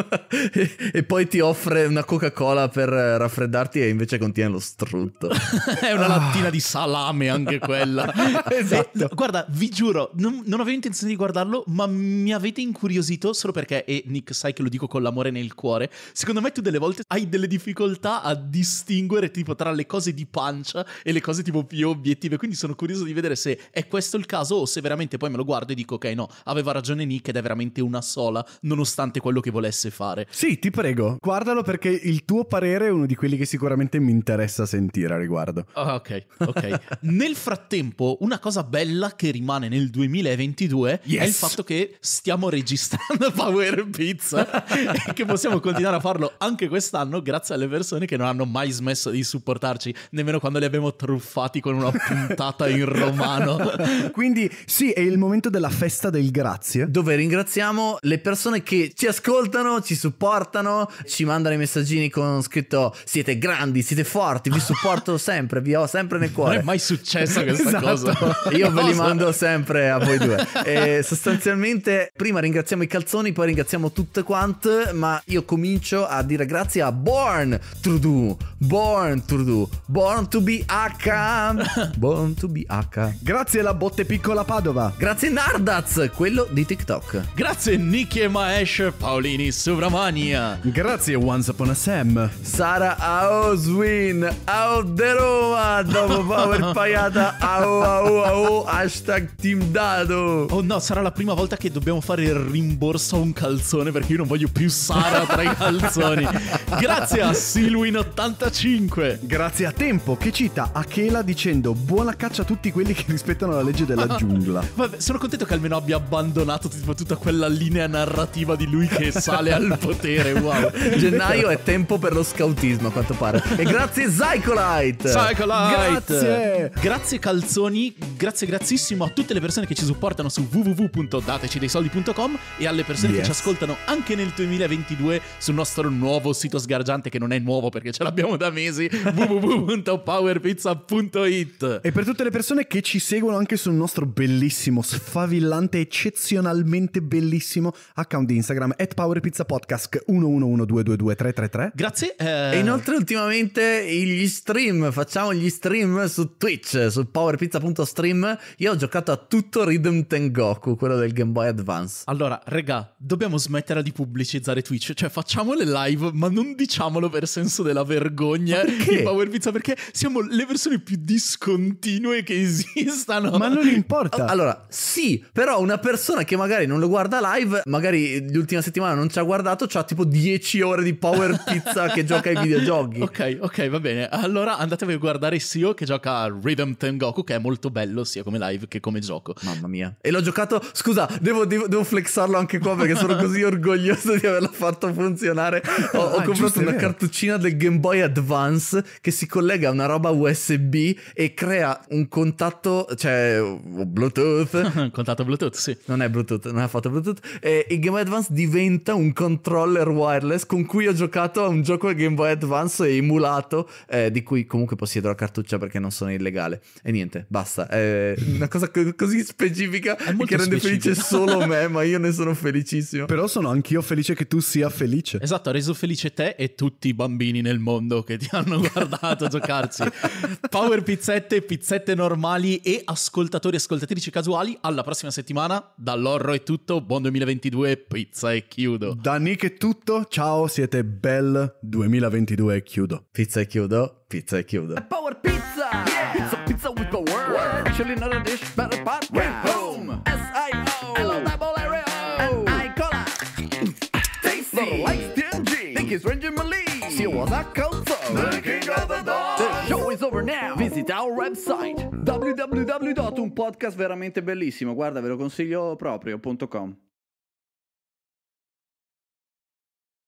e, *laughs* e, poi ti offre una Coca-Cola per eh, raffreddarti e invece contiene lo strutto. *laughs* è una ah. lattina di salame anche quella. esatto. E, esatto. guarda, vi giuro, non, non, avevo intenzione di guardarlo, ma mi avete incuriosito solo perché, e Nick, sai che lo dico con l'amore nel cuore, secondo me tu delle volte hai delle difficoltà a distinguere tipo tra le cose di pancia e le cose tipo più obiettive, quindi sono curioso di vedere se è questo il caso o se veramente veramente poi me lo guardo e dico ok no, aveva ragione Nick ed è veramente una sola nonostante quello che volesse fare. Sì, ti prego, guardalo perché il tuo parere è uno di quelli che sicuramente mi interessa sentire a riguardo. Ah, ok, ok. *laughs* nel frattempo una cosa bella che rimane nel 2022 yes! è il fatto che stiamo registrando *laughs* Power Pizza *laughs* e che possiamo continuare a farlo anche quest'anno grazie alle persone che non hanno mai smesso di supportarci nemmeno quando li abbiamo truffati con una puntata in romano. Quindi sì, sì, è il momento della festa del grazie. Dove ringraziamo le persone che ci ascoltano, ci supportano, ci mandano i messaggini con scritto siete grandi, siete forti, vi supporto *laughs* sempre, vi ho sempre nel cuore. Non è mai successo questa esatto. cosa. *laughs* Io ve li mando sempre a voi due. E sostanzialmente prima ringraziamo i calzoni, poi ringraziamo tutte quante, ma io comincio a dire grazie a Born Trudeau, Born Trudeau, Born to be H, *laughs* Born to be H. Grazie alla botte piccola Padova Padova. Grazie Nardaz, quello di TikTok. Grazie Nicky e Maesh, Paolini Sovramania. Grazie Once Upon a Sam. Sara Aoswin, Ao De Roma, dopo aver *laughs* pagata Ao Ao au, hashtag team dado. Oh no, sarà la prima volta che dobbiamo fare il rimborso a un calzone perché io non voglio più Sara tra i calzoni. *laughs* Grazie a Silwin85. Grazie a Tempo che cita Akela dicendo buona caccia a tutti quelli che rispettano la legge della giungla. Vabbè, sono contento che almeno abbia abbandonato tipo, tutta quella linea narrativa di lui che sale al *laughs* potere. Wow. *laughs* Gennaio è tempo per lo scautismo, a quanto pare. E grazie Zycolite! Zycolite! Grazie! Grazie calzoni, grazie grazissimo a tutte le persone che ci supportano su www.datecidesoldi.com e alle persone yes. che ci ascoltano anche nel 2022 sul nostro nuovo sito sgargiante che non è nuovo perché ce l'abbiamo da mesi *laughs* www.powerpizza.it E per tutte le persone che ci seguono anche sul nostro bellissimo bellissimo, sfavillante, eccezionalmente bellissimo account di Instagram at PowerPizzaPodcast 111222333. Grazie. Eh... E inoltre ultimamente gli stream, facciamo gli stream su Twitch, su powerpizza.stream. Io ho giocato a tutto Rhythm Tengoku, quello del Game Boy Advance. Allora, regà, dobbiamo smettere di pubblicizzare Twitch, cioè facciamo le live, ma non diciamolo per senso della vergogna di Power Pizza perché siamo le persone più discontinue che *laughs* esistano. Ma non importa. Allora, allora, sì, però una persona che magari non lo guarda live, magari l'ultima settimana non ci ha guardato, ha tipo 10 ore di power *laughs* pizza che gioca ai videogiochi. Ok, ok, va bene. Allora andatevi a guardare Sio che gioca a Rhythm Tengoku, che è molto bello sia come live che come gioco. Mamma mia. E l'ho giocato, scusa, devo, devo, devo flexarlo anche qua perché sono *laughs* così orgoglioso di averlo fatto funzionare. Ho, ho ah, comprato una cartuccina del Game Boy Advance che si collega a una roba USB e crea un contatto, cioè oh, Bluetooth Bluetooth. *laughs* contatto Bluetooth, sì. Non è Bluetooth, non ha fatto Bluetooth. E il Game Boy Advance diventa un controller wireless con cui ho giocato a un gioco del Game Boy Advance emulato, eh, di cui comunque possiedo la cartuccia perché non sono illegale. E niente, basta. È una cosa co- così specifica che rende specifica. felice solo me, *laughs* ma io ne sono felicissimo. Però sono anch'io felice che tu sia felice. Esatto, ha reso felice te e tutti i bambini nel mondo che ti hanno *laughs* guardato giocarci. Power pizzette, pizzette normali e ascoltatori e ascoltatrici casuali. Alla prossima settimana, dall'orro è tutto, buon 2022, pizza e chiudo. Da Nick è tutto, ciao, siete bel 2022 e chiudo. Pizza e chiudo, pizza e chiudo. Power pizza! Yeah. Pizza pizza with the word. Actually not a dish, but a part with home. S-I-O. I love that ball area. And I cola. Tasty. Not like stingy. Think it's Ranger Malee. She was a coach. The king of the dog. The show is over now. Visit our website www.unpodcast veramente bellissimo, guarda ve lo consiglio proprio.com.